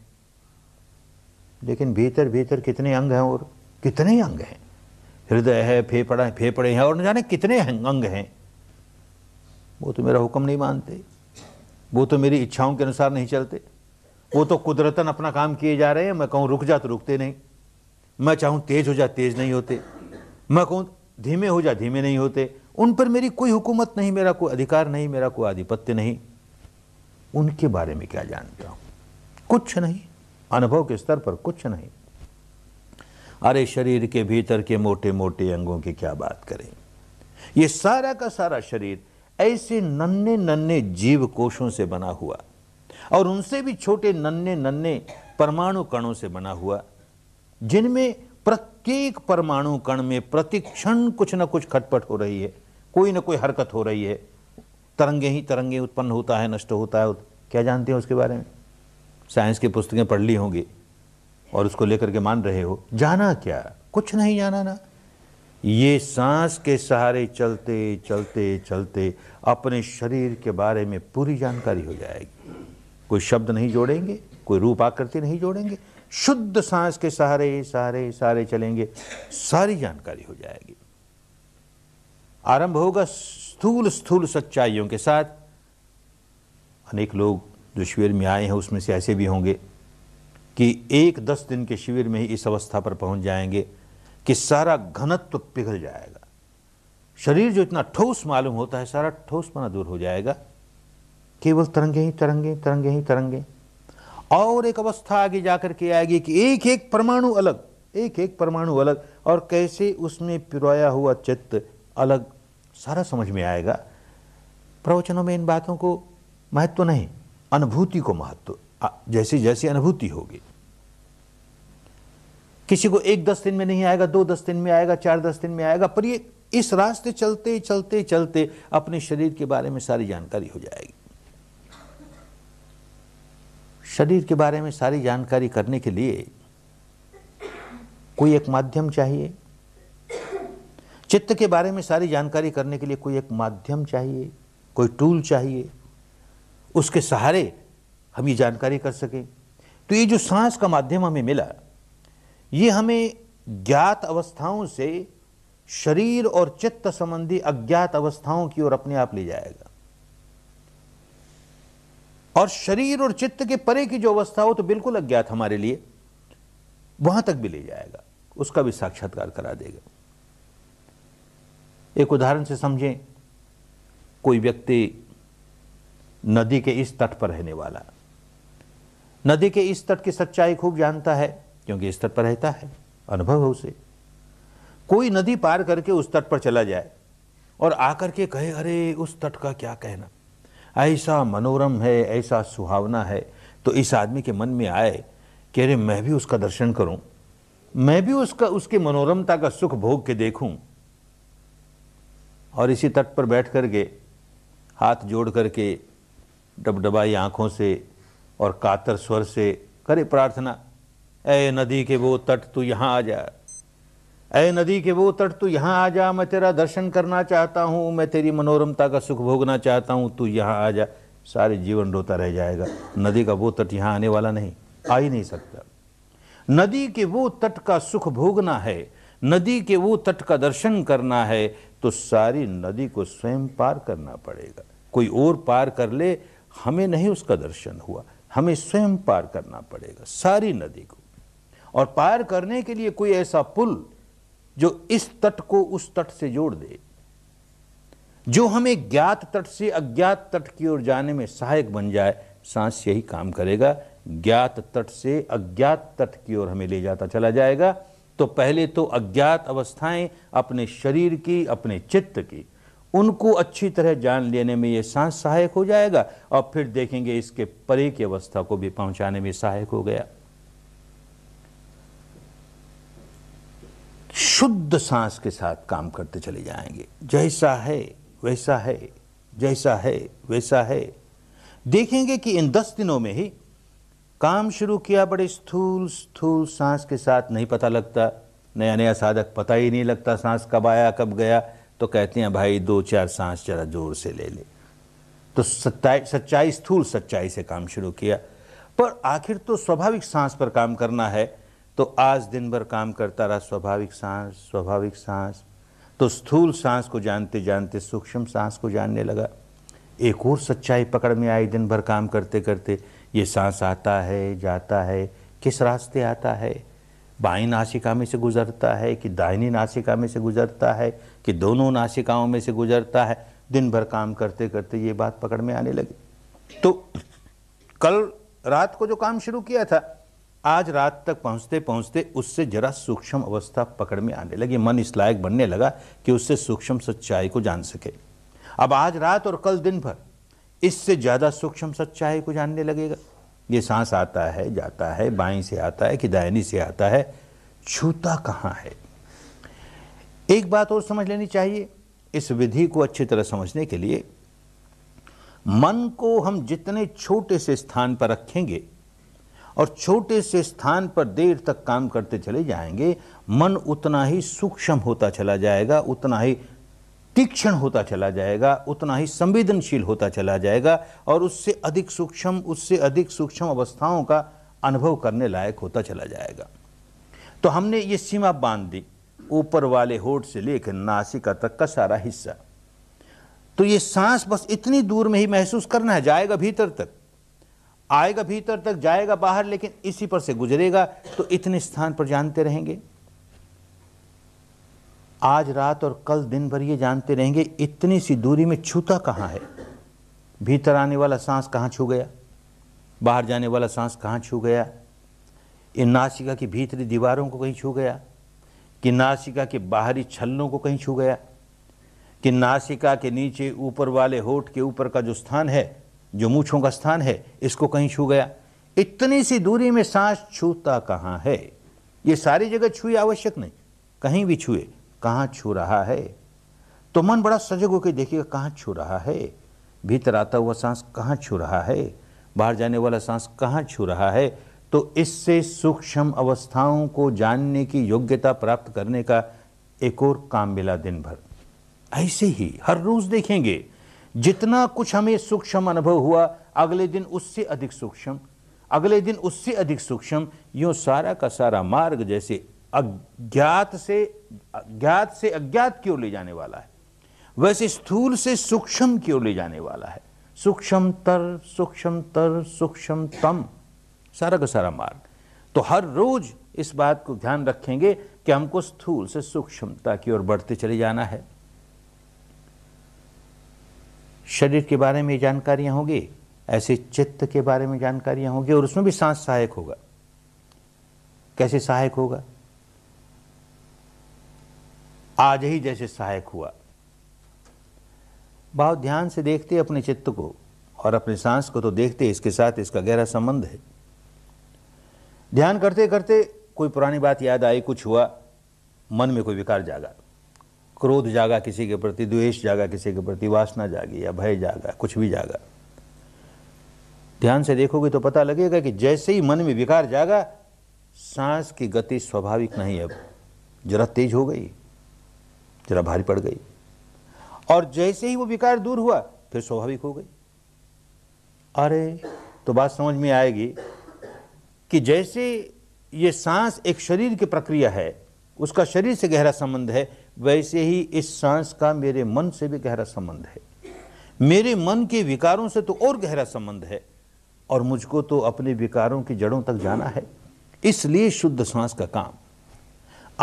लेकिन भीतर भीतर कितने अंग हैं और कितने अंग हैं हृदय है फेफड़ा फेफड़े हैं और न जाने कितने अंग हैं वो तो मेरा हुक्म नहीं मानते वो तो मेरी इच्छाओं के अनुसार नहीं चलते वो तो कुदरतन अपना काम किए जा रहे हैं मैं कहूँ रुक जा तो रुकते नहीं मैं चाहूँ तेज हो जा तेज नहीं होते मैं कहूँ धीमे हो जा धीमे नहीं होते उन पर मेरी कोई हुकूमत नहीं मेरा कोई अधिकार नहीं मेरा कोई आधिपत्य नहीं उनके बारे में क्या जानता हूँ कुछ नहीं अनुभव के स्तर पर कुछ नहीं अरे शरीर के भीतर के मोटे मोटे अंगों की क्या बात करें यह सारा का सारा शरीर ऐसे नन्हे नन्हे जीव कोशों से बना हुआ और उनसे भी छोटे नन्ने नन्ने परमाणु कणों से बना हुआ जिनमें प्रत्येक परमाणु कण में प्रतिक्षण कुछ ना कुछ खटपट हो रही है कोई ना कोई हरकत हो रही है तरंगे ही तरंगे उत्पन्न होता है नष्ट होता है क्या जानते हैं उसके बारे में साइंस की पुस्तकें पढ़ ली होंगी और उसको लेकर के मान रहे हो जाना क्या कुछ नहीं जाना ना ये सांस के सहारे चलते चलते चलते अपने शरीर के बारे में पूरी जानकारी हो जाएगी कोई शब्द नहीं जोड़ेंगे कोई रूप आकृति नहीं जोड़ेंगे शुद्ध सांस के सहारे सहारे सहारे चलेंगे सारी जानकारी हो जाएगी आरंभ होगा स्थूल स्थूल सच्चाइयों के साथ अनेक लोग जो शिविर में आए हैं उसमें से ऐसे भी होंगे कि एक दस दिन के शिविर में ही इस अवस्था पर पहुंच जाएंगे कि सारा घनत्व पिघल जाएगा शरीर जो इतना ठोस मालूम होता है सारा ठोसपना दूर हो जाएगा केवल तरंगे ही तरंगे तरंगे ही तरंगे और एक अवस्था आगे जाकर के आएगी कि एक एक परमाणु अलग एक एक परमाणु अलग और कैसे उसमें पिरोया हुआ चित्त अलग सारा समझ में आएगा प्रवचनों में इन बातों को महत्व तो नहीं अनुभूति को महत्व तो, जैसी जैसी अनुभूति होगी किसी को एक दस दिन में नहीं आएगा दो दस दिन में आएगा चार दस दिन में आएगा पर ये इस रास्ते चलते चलते चलते अपने शरीर के बारे में सारी जानकारी हो जाएगी शरीर के बारे में सारी जानकारी करने के लिए कोई एक माध्यम चाहिए चित्त के बारे में सारी जानकारी करने के लिए कोई एक माध्यम चाहिए कोई टूल चाहिए उसके सहारे हम ये जानकारी कर सकें तो ये जो सांस का माध्यम हमें मिला ये हमें ज्ञात अवस्थाओं से शरीर और चित्त संबंधी अज्ञात अवस्थाओं की ओर अपने आप ले जाएगा और शरीर और चित्त के परे की जो अवस्था हो तो बिल्कुल अज्ञात हमारे लिए वहां तक भी ले जाएगा उसका भी साक्षात्कार करा देगा एक उदाहरण से समझें कोई व्यक्ति नदी के इस तट पर रहने वाला नदी के इस तट की सच्चाई खूब जानता है क्योंकि इस तट पर रहता है अनुभव है उसे कोई नदी पार करके उस तट पर चला जाए और आकर के कहे अरे उस तट का क्या कहना ऐसा मनोरम है ऐसा सुहावना है तो इस आदमी के मन में आए कि अरे मैं भी उसका दर्शन करूं मैं भी उसका उसके मनोरमता का सुख भोग के देखूं और इसी तट पर बैठ करके हाथ जोड़ करके डबडबाई आंखों से और कातर स्वर से करे प्रार्थना ए नदी के वो तट तू यहाँ आ जा ए नदी के वो तट तू यहाँ आ जा मैं तेरा दर्शन करना चाहता हूँ मैं तेरी मनोरमता का सुख भोगना चाहता हूँ तू यहाँ आ जा सारे जीवन रोता रह जाएगा नदी का वो तट यहाँ आने वाला नहीं आ ही नहीं सकता नदी के वो तट का सुख भोगना है नदी के वो तट का दर्शन करना है तो सारी नदी को स्वयं पार करना पड़ेगा कोई और पार कर ले हमें नहीं उसका दर्शन हुआ हमें स्वयं पार करना पड़ेगा सारी नदी को और पार करने के लिए कोई ऐसा पुल जो इस तट को उस तट से जोड़ दे जो हमें ज्ञात तट से अज्ञात तट की ओर जाने में सहायक बन जाए सांस यही काम करेगा ज्ञात तट से अज्ञात तट की ओर हमें ले जाता चला जाएगा तो पहले तो अज्ञात अवस्थाएं अपने शरीर की अपने चित्त की उनको अच्छी तरह जान लेने में ये सांस सहायक हो जाएगा और फिर देखेंगे इसके परे की अवस्था को भी पहुंचाने में सहायक हो गया शुद्ध सांस के साथ काम करते चले जाएंगे जैसा है वैसा है जैसा है वैसा है देखेंगे कि इन दस दिनों में ही काम शुरू किया बड़े स्थूल स्थूल सांस के साथ नहीं पता लगता नया नया साधक पता ही नहीं लगता सांस कब आया कब गया तो कहते हैं भाई दो चार सांस जरा जोर से ले ले तो सच्चाई सच्चाई स्थूल सच्चाई से काम शुरू किया पर आखिर तो स्वाभाविक सांस पर काम करना है तो आज दिन भर काम करता रहा स्वाभाविक सांस स्वाभाविक सांस तो स्थूल सांस को जानते जानते सूक्ष्म सांस को जानने लगा एक और सच्चाई पकड़ में आई दिन भर काम करते करते ये सांस आता है जाता है किस रास्ते आता है बाई नासिका में से गुजरता है कि दाहिनी नासिका में से गुजरता है कि दोनों नासिकाओं में से गुजरता है दिन भर काम करते करते ये बात पकड़ में आने लगी तो कल रात को जो काम शुरू किया था आज रात तक पहुंचते पहुंचते उससे जरा सूक्ष्म अवस्था पकड़ में आने लगी मन इस लायक बनने लगा कि उससे सूक्ष्म सच्चाई को जान सके अब आज रात और कल दिन भर इससे ज़्यादा सूक्ष्म सच्चाई को जानने लगेगा ये सांस आता है जाता है बाई से आता है कि दायनी से आता है छूता कहाँ है एक बात और समझ लेनी चाहिए इस विधि को अच्छी तरह समझने के लिए मन को हम जितने छोटे से स्थान पर रखेंगे और छोटे से स्थान पर देर तक काम करते चले जाएंगे मन उतना ही सूक्ष्म होता चला जाएगा उतना ही तीक्ष्ण होता चला जाएगा उतना ही संवेदनशील होता चला जाएगा और उससे अधिक सूक्ष्म उससे अधिक सूक्ष्म अवस्थाओं का अनुभव करने लायक होता चला जाएगा तो हमने ये सीमा बांध दी ऊपर वाले होठ से लेकर नासिका तक का सारा हिस्सा तो ये सांस बस इतनी दूर में ही महसूस करना है जाएगा भीतर तक आएगा भीतर तक जाएगा बाहर लेकिन इसी पर से गुजरेगा तो इतने स्थान पर जानते रहेंगे आज रात और कल दिन भर ये जानते रहेंगे इतनी सी दूरी में छूता कहाँ है भीतर आने वाला सांस कहाँ छू गया बाहर जाने वाला सांस कहाँ छू गया ये नासिका की भीतरी दीवारों को कहीं छू गया कि नासिका के बाहरी छल्लों को कहीं छू गया कि नासिका के नीचे ऊपर वाले होठ के ऊपर का जो स्थान है जो मूछों का स्थान है इसको कहीं छू गया इतनी सी दूरी में सांस छूता कहाँ है ये सारी जगह छुई आवश्यक नहीं कहीं भी छुए कहाँ छू रहा है तो मन बड़ा सजग होकर देखिएगा कहाँ छू रहा है भीतर आता हुआ सांस कहाँ छू रहा है बाहर जाने वाला सांस कहाँ छू रहा है तो इससे सूक्ष्म अवस्थाओं को जानने की योग्यता प्राप्त करने का एक और काम मिला दिन भर ऐसे ही हर रोज देखेंगे जितना कुछ हमें सूक्ष्म अनुभव हुआ अगले दिन उससे अधिक सूक्ष्म अगले दिन उससे अधिक सूक्ष्म यूँ सारा का सारा मार्ग जैसे अज्ञात से अज्ञात से अज्ञात की ओर ले जाने वाला है वैसे स्थूल से सूक्ष्म की ओर ले जाने वाला है सूक्ष्मतर सूक्ष्मतर सूक्ष्मतम सारा का सारा मार्ग तो हर रोज इस बात को ध्यान रखेंगे कि हमको स्थूल से सूक्ष्मता की ओर बढ़ते चले जाना है शरीर के बारे में जानकारियां होंगी ऐसे चित्त के बारे में जानकारियां होंगी और उसमें भी सांस सहायक होगा कैसे सहायक होगा आज ही जैसे सहायक हुआ बहुत ध्यान से देखते अपने चित्त को और अपने सांस को तो देखते इसके साथ इसका गहरा संबंध है ध्यान करते करते कोई पुरानी बात याद आई कुछ हुआ मन में कोई विकार जागा क्रोध जागा किसी के प्रति द्वेष जागा किसी के प्रति वासना जागी या भय जागा कुछ भी जागा ध्यान से देखोगे तो पता लगेगा कि जैसे ही मन में विकार जागा सांस की गति स्वाभाविक नहीं अब जरा तेज हो गई जरा भारी पड़ गई और जैसे ही वो विकार दूर हुआ फिर स्वाभाविक हो गई अरे तो बात समझ में आएगी कि जैसे ये सांस एक शरीर की प्रक्रिया है उसका शरीर से गहरा संबंध है वैसे ही इस सांस का मेरे मन से भी गहरा संबंध है मेरे मन के विकारों से तो और गहरा संबंध है और मुझको तो अपने विकारों की जड़ों तक जाना है इसलिए शुद्ध सांस का काम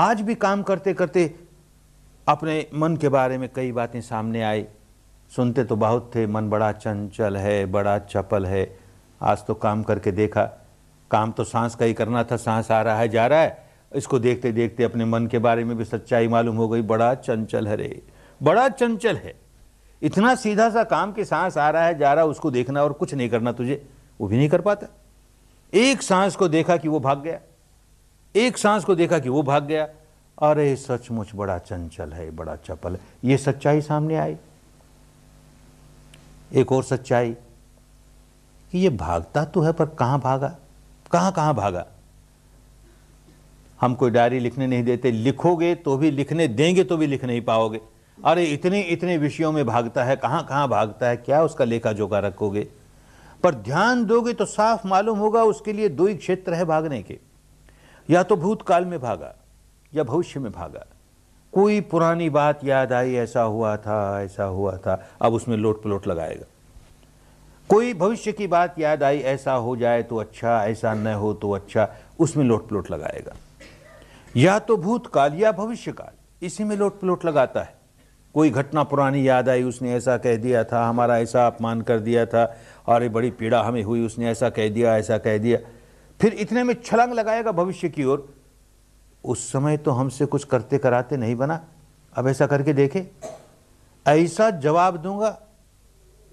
आज भी काम करते करते अपने मन के बारे में कई बातें सामने आई सुनते तो बहुत थे मन बड़ा चंचल है बड़ा चपल है आज तो काम करके देखा काम तो सांस का ही करना था सांस आ रहा है जा रहा है इसको देखते देखते अपने मन के बारे में भी सच्चाई मालूम हो गई बड़ा चंचल है रे बड़ा चंचल है इतना सीधा सा काम की सांस आ रहा है जा रहा उसको देखना और कुछ नहीं करना तुझे वो भी नहीं कर पाता एक सांस को देखा कि वो भाग गया एक सांस को देखा कि वो भाग गया अरे सचमुच बड़ा चंचल है बड़ा चपल है ये सच्चाई सामने आई एक और सच्चाई कि ये भागता तो है पर कहां भागा कहां कहां भागा हम कोई डायरी लिखने नहीं देते लिखोगे तो भी लिखने देंगे तो भी लिख नहीं पाओगे अरे इतने इतने विषयों में भागता है कहाँ कहाँ भागता है क्या उसका लेखा जोखा रखोगे पर ध्यान दोगे तो साफ मालूम होगा उसके लिए दो ही क्षेत्र है भागने के या तो भूतकाल में भागा या भविष्य में भागा कोई पुरानी बात याद आई ऐसा हुआ था ऐसा हुआ था अब उसमें लोट पलोट लगाएगा कोई भविष्य की बात याद आई ऐसा हो जाए तो अच्छा ऐसा न हो तो अच्छा उसमें लोट पलोट लगाएगा या तो भूतकाल या भविष्यकाल इसी में लोट पलोट लगाता है कोई घटना पुरानी याद आई उसने ऐसा कह दिया था हमारा ऐसा अपमान कर दिया था और ये बड़ी पीड़ा हमें हुई उसने ऐसा कह दिया ऐसा कह दिया फिर इतने में छलांग लगाएगा भविष्य की ओर उस समय तो हमसे कुछ करते कराते नहीं बना अब ऐसा करके देखे ऐसा जवाब दूंगा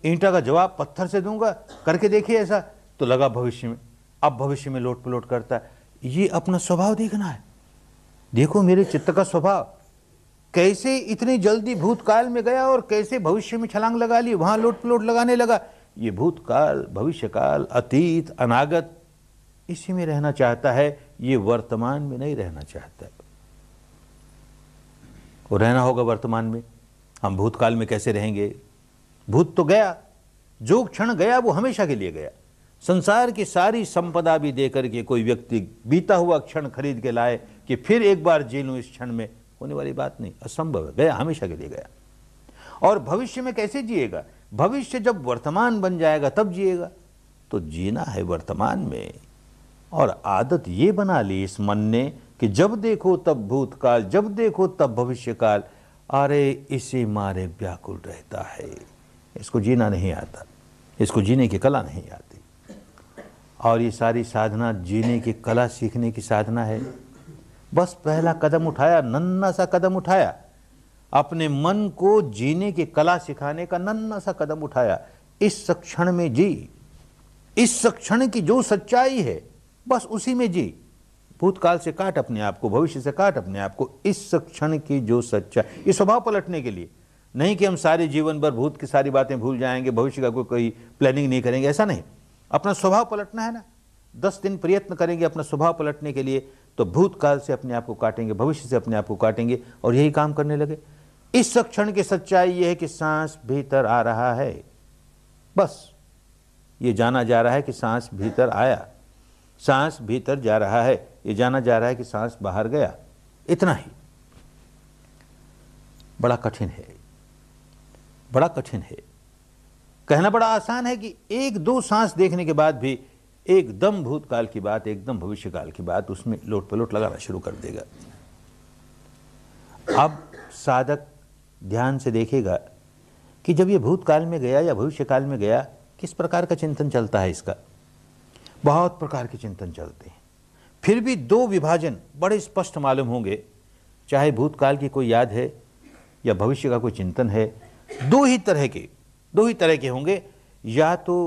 ईंटा का जवाब पत्थर से दूंगा करके देखिए ऐसा तो लगा भविष्य में अब भविष्य में लोट पलोट करता है ये अपना स्वभाव देखना है देखो मेरे चित्त का स्वभाव कैसे इतनी जल्दी भूतकाल में गया और कैसे भविष्य में छलांग लगा ली वहां लोट पलोट लगाने लगा ये भूतकाल भविष्यकाल अतीत अनागत इसी में रहना चाहता है ये वर्तमान में नहीं रहना चाहता वो रहना होगा वर्तमान में हम भूतकाल में कैसे रहेंगे भूत तो गया जो क्षण गया वो हमेशा के लिए गया संसार की सारी संपदा भी देकर के कोई व्यक्ति बीता हुआ क्षण खरीद के लाए कि फिर एक बार जी लूँ इस क्षण में होने वाली बात नहीं असंभव है गया हमेशा के लिए गया और भविष्य में कैसे जिएगा भविष्य जब वर्तमान बन जाएगा तब जिएगा तो जीना है वर्तमान में और आदत ये बना ली इस मन ने कि जब देखो तब भूतकाल जब देखो तब भविष्यकाल अरे इसे मारे व्याकुल रहता है इसको जीना नहीं आता इसको जीने की कला नहीं आती और ये सारी साधना जीने की कला सीखने की साधना है बस पहला कदम उठाया नन्ना सा कदम उठाया अपने मन को जीने की कला सिखाने का नन्ना सा कदम उठाया इस सक्षण में जी इस सक्षण की जो सच्चाई है बस उसी में जी भूतकाल से काट अपने आप को भविष्य से काट अपने आप को इस सक्षण की जो सच्चाई इस स्वभाव पलटने के लिए नहीं कि हम सारे जीवन भर भूत की सारी बातें भूल जाएंगे भविष्य का कोई कोई प्लानिंग नहीं करेंगे ऐसा नहीं अपना स्वभाव पलटना है ना दस दिन प्रयत्न करेंगे अपना स्वभाव पलटने के लिए तो भूतकाल से अपने आप को काटेंगे भविष्य से अपने आप को काटेंगे और यही काम करने लगे इस क्षण की सच्चाई यह है कि सांस भीतर आ रहा है बस ये जाना जा रहा है कि सांस भीतर आया सांस भीतर जा रहा है ये जाना जा रहा है कि सांस बाहर गया इतना ही बड़ा कठिन है बड़ा कठिन है कहना बड़ा आसान है कि एक दो सांस देखने के बाद भी एकदम भूतकाल की बात एकदम भविष्यकाल की बात उसमें लोट पलोट लगाना शुरू कर देगा अब साधक ध्यान से देखेगा कि जब ये भूतकाल में गया या भविष्यकाल में गया किस प्रकार का चिंतन चलता है इसका बहुत प्रकार के चिंतन चलते हैं फिर भी दो विभाजन बड़े स्पष्ट मालूम होंगे चाहे भूतकाल की कोई याद है या भविष्य का कोई चिंतन है दो ही तरह के दो ही तरह के होंगे या तो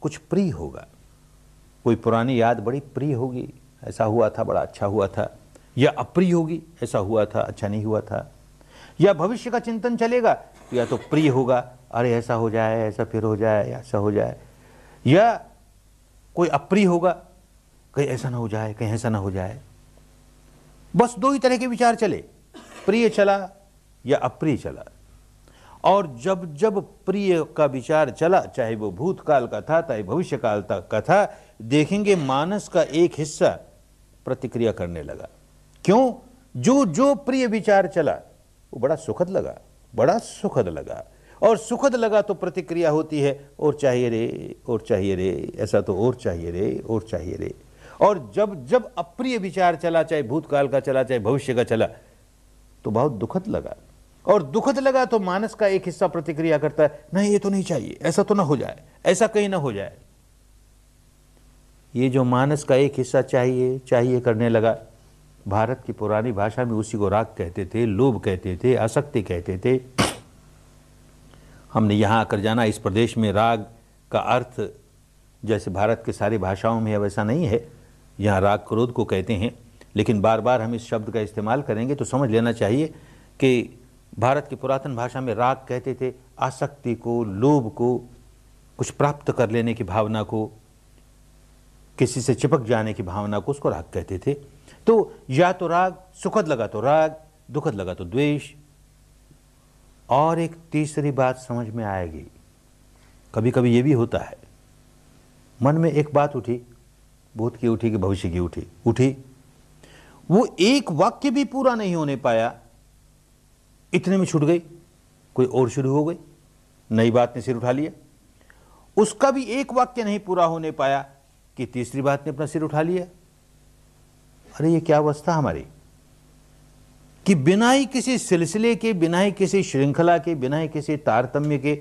कुछ प्रिय होगा कोई पुरानी याद बड़ी प्रिय होगी ऐसा हुआ था बड़ा अच्छा हुआ था या अप्रिय होगी ऐसा हुआ था अच्छा नहीं हुआ था या भविष्य का चिंतन चलेगा या तो प्रिय होगा अरे ऐसा हो जाए ऐसा फिर हो जाए ऐसा हो जाए या कोई अप्रिय होगा कहीं ऐसा ना हो जाए कहीं ऐसा ना हो जाए बस दो ही तरह के विचार चले प्रिय चला या अप्रिय चला और जब जब प्रिय का विचार चला चाहे वो भूतकाल का था चाहे भविष्यकाल काल का था देखेंगे मानस का एक हिस्सा प्रतिक्रिया करने लगा क्यों जो जो प्रिय विचार चला वो बड़ा सुखद लगा बड़ा सुखद लगा और सुखद लगा तो प्रतिक्रिया होती है और चाहिए रे और चाहिए रे ऐसा तो और चाहिए रे और चाहिए रे और जब जब अप्रिय विचार चला चाहे भूतकाल का चला चाहे भविष्य का चला तो बहुत दुखद लगा और दुखद लगा तो मानस का एक हिस्सा प्रतिक्रिया करता है नहीं ये तो नहीं चाहिए ऐसा तो ना हो जाए ऐसा कहीं ना हो जाए ये जो मानस का एक हिस्सा चाहिए चाहिए करने लगा भारत की पुरानी भाषा में उसी को राग कहते थे लोभ कहते थे आसक्ति कहते थे हमने यहाँ आकर जाना इस प्रदेश में राग का अर्थ जैसे भारत के सारी भाषाओं में वैसा नहीं है यहाँ राग क्रोध को कहते हैं लेकिन बार बार हम इस शब्द का इस्तेमाल करेंगे तो समझ लेना चाहिए कि भारत की पुरातन भाषा में राग कहते थे आसक्ति को लोभ को कुछ प्राप्त कर लेने की भावना को किसी से चिपक जाने की भावना को उसको राग कहते थे तो या तो राग सुखद लगा तो राग दुखद लगा तो द्वेष और एक तीसरी बात समझ में आएगी कभी कभी ये भी होता है मन में एक बात उठी भूत की उठी कि भविष्य की उठी उठी वो एक वाक्य भी पूरा नहीं होने पाया इतने में छूट गई कोई और शुरू हो गई नई बात ने सिर उठा लिया उसका भी एक वाक्य नहीं पूरा होने पाया कि तीसरी बात ने अपना सिर उठा लिया अरे ये क्या अवस्था हमारी कि बिना ही किसी सिलसिले के बिना ही किसी श्रृंखला के बिना ही किसी तारतम्य के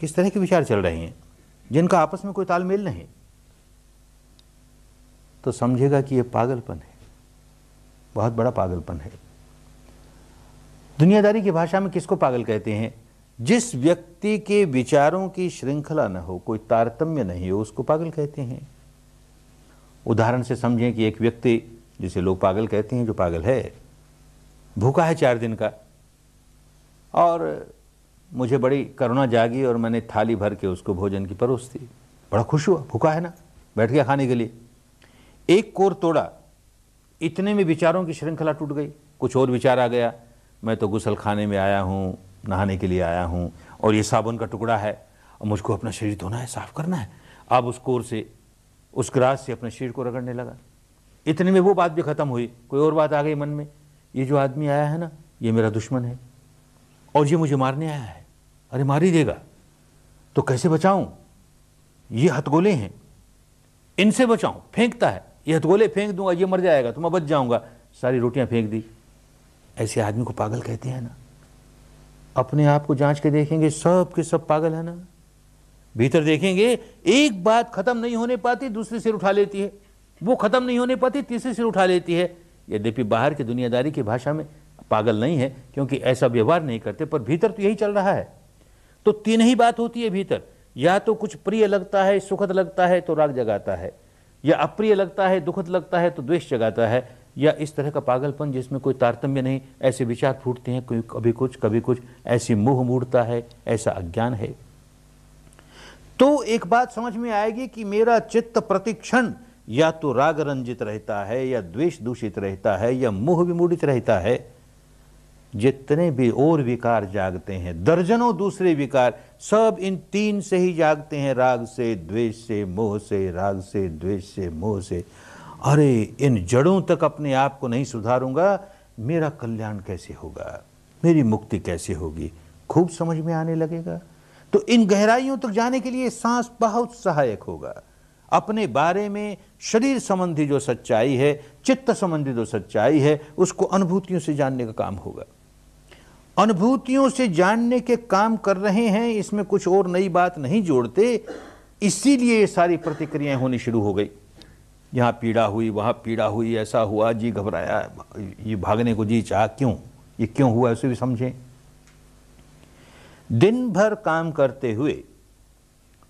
किस तरह के विचार चल रहे हैं जिनका आपस में कोई तालमेल नहीं तो समझेगा कि यह पागलपन है बहुत बड़ा पागलपन है दुनियादारी की भाषा में किसको पागल कहते हैं जिस व्यक्ति के विचारों की श्रृंखला न हो कोई तारतम्य नहीं हो उसको पागल कहते हैं उदाहरण से समझें कि एक व्यक्ति जिसे लोग पागल कहते हैं जो पागल है भूखा है चार दिन का और मुझे बड़ी करुणा जागी और मैंने थाली भर के उसको भोजन की परोस दी बड़ा खुश हुआ भूखा है ना बैठ गया खाने के लिए एक कोर तोड़ा इतने में विचारों की श्रृंखला टूट गई कुछ और विचार आ गया मैं तो गुसल खाने में आया हूँ नहाने के लिए आया हूँ और ये साबुन का टुकड़ा है और मुझको अपना शरीर धोना है साफ करना है अब उस कोर से उस ग्रास से अपने शरीर को रगड़ने लगा इतने में वो बात भी ख़त्म हुई कोई और बात आ गई मन में ये जो आदमी आया है ना ये मेरा दुश्मन है और ये मुझे मारने आया है अरे मार ही देगा तो कैसे बचाऊं ये हथगोले हैं इनसे बचाऊं फेंकता है ये हथगोले फेंक दूंगा ये मर जाएगा तो मैं बच जाऊंगा सारी रोटियां फेंक दी ऐसे आदमी को पागल कहते हैं ना अपने आप को जांच के देखेंगे सब के सब पागल है ना भीतर देखेंगे एक बात खत्म नहीं होने पाती दूसरी सिर उठा लेती है वो खत्म नहीं होने पाती तीसरी सिर उठा लेती है यद्यपि बाहर की दुनियादारी की भाषा में पागल नहीं है क्योंकि ऐसा व्यवहार नहीं करते पर भीतर तो यही चल रहा है तो तीन ही बात होती है भीतर या तो कुछ प्रिय लगता है सुखद लगता है तो राग जगाता है या अप्रिय लगता है दुखद लगता है तो द्वेष जगाता है या इस तरह का पागलपन जिसमें कोई तारतम्य नहीं ऐसे विचार फूटते हैं कोई कभी कुछ कभी कुछ ऐसी मुंह मूड़ता है ऐसा अज्ञान है तो एक बात समझ में आएगी कि मेरा चित्त प्रतिक्षण या तो राग रंजित रहता है या द्वेष दूषित रहता है या मोह विमूडित रहता है जितने भी और विकार जागते हैं दर्जनों दूसरे विकार सब इन तीन से ही जागते हैं राग से द्वेष से मोह से राग से द्वेष से मोह से अरे इन जड़ों तक अपने आप को नहीं सुधारूंगा मेरा कल्याण कैसे होगा मेरी मुक्ति कैसे होगी खूब समझ में आने लगेगा तो इन गहराइयों तक जाने के लिए सांस बहुत सहायक होगा अपने बारे में शरीर संबंधी जो सच्चाई है चित्त संबंधी जो सच्चाई है उसको अनुभूतियों से जानने का काम होगा अनुभूतियों से जानने के काम कर रहे हैं इसमें कुछ और नई बात नहीं जोड़ते इसीलिए ये सारी प्रतिक्रियाएं होनी शुरू हो गई यहाँ पीड़ा हुई वहाँ पीड़ा हुई ऐसा हुआ जी घबराया ये भागने को जी चाह क्यों ये क्यों हुआ उसे भी समझें दिन भर काम करते हुए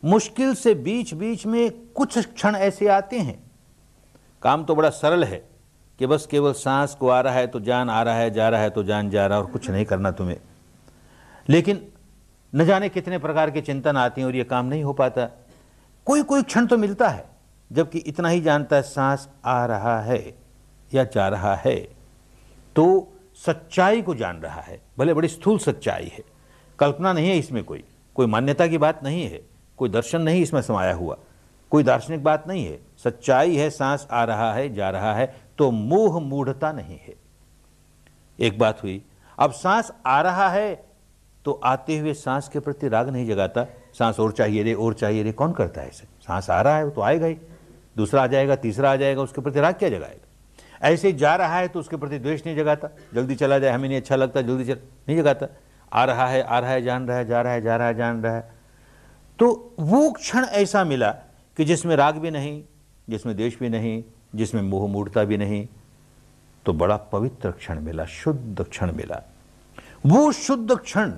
मुश्किल से बीच बीच में कुछ क्षण ऐसे आते हैं काम तो बड़ा सरल है कि बस केवल सांस को आ रहा है तो जान आ रहा है जा रहा है तो जान जा रहा है और कुछ नहीं करना तुम्हें लेकिन न जाने कितने प्रकार के चिंतन आते हैं और ये काम नहीं हो पाता कोई कोई क्षण तो मिलता है जबकि इतना ही जानता है सांस आ रहा है या जा रहा है तो सच्चाई को जान रहा है भले बड़ी स्थूल सच्चाई है कल्पना नहीं है इसमें कोई कोई मान्यता की बात नहीं है कोई दर्शन नहीं इसमें समाया हुआ कोई दार्शनिक बात नहीं है सच्चाई है सांस आ रहा है जा रहा है तो मोह मूढ़ता नहीं है एक बात हुई अब सांस आ रहा है तो आते हुए सांस के प्रति राग नहीं जगाता सांस और चाहिए रे और चाहिए रे कौन करता है इसे सांस आ रहा है वो तो आएगा ही दूसरा आ जाएगा तीसरा आ जाएगा उसके प्रति राग क्या जगाएगा ऐसे जा रहा है तो उसके प्रति द्वेष नहीं जगाता जल्दी चला जाए हमें नहीं अच्छा लगता जल्दी चल नहीं जगाता आ रहा है आ रहा है जान रहा है जा रहा है जा रहा है जान रहा है तो वो क्षण ऐसा मिला कि जिसमें राग भी नहीं जिसमें देश भी नहीं जिसमें मोह मूर्ता भी नहीं तो बड़ा पवित्र क्षण मिला शुद्ध क्षण मिला वो शुद्ध क्षण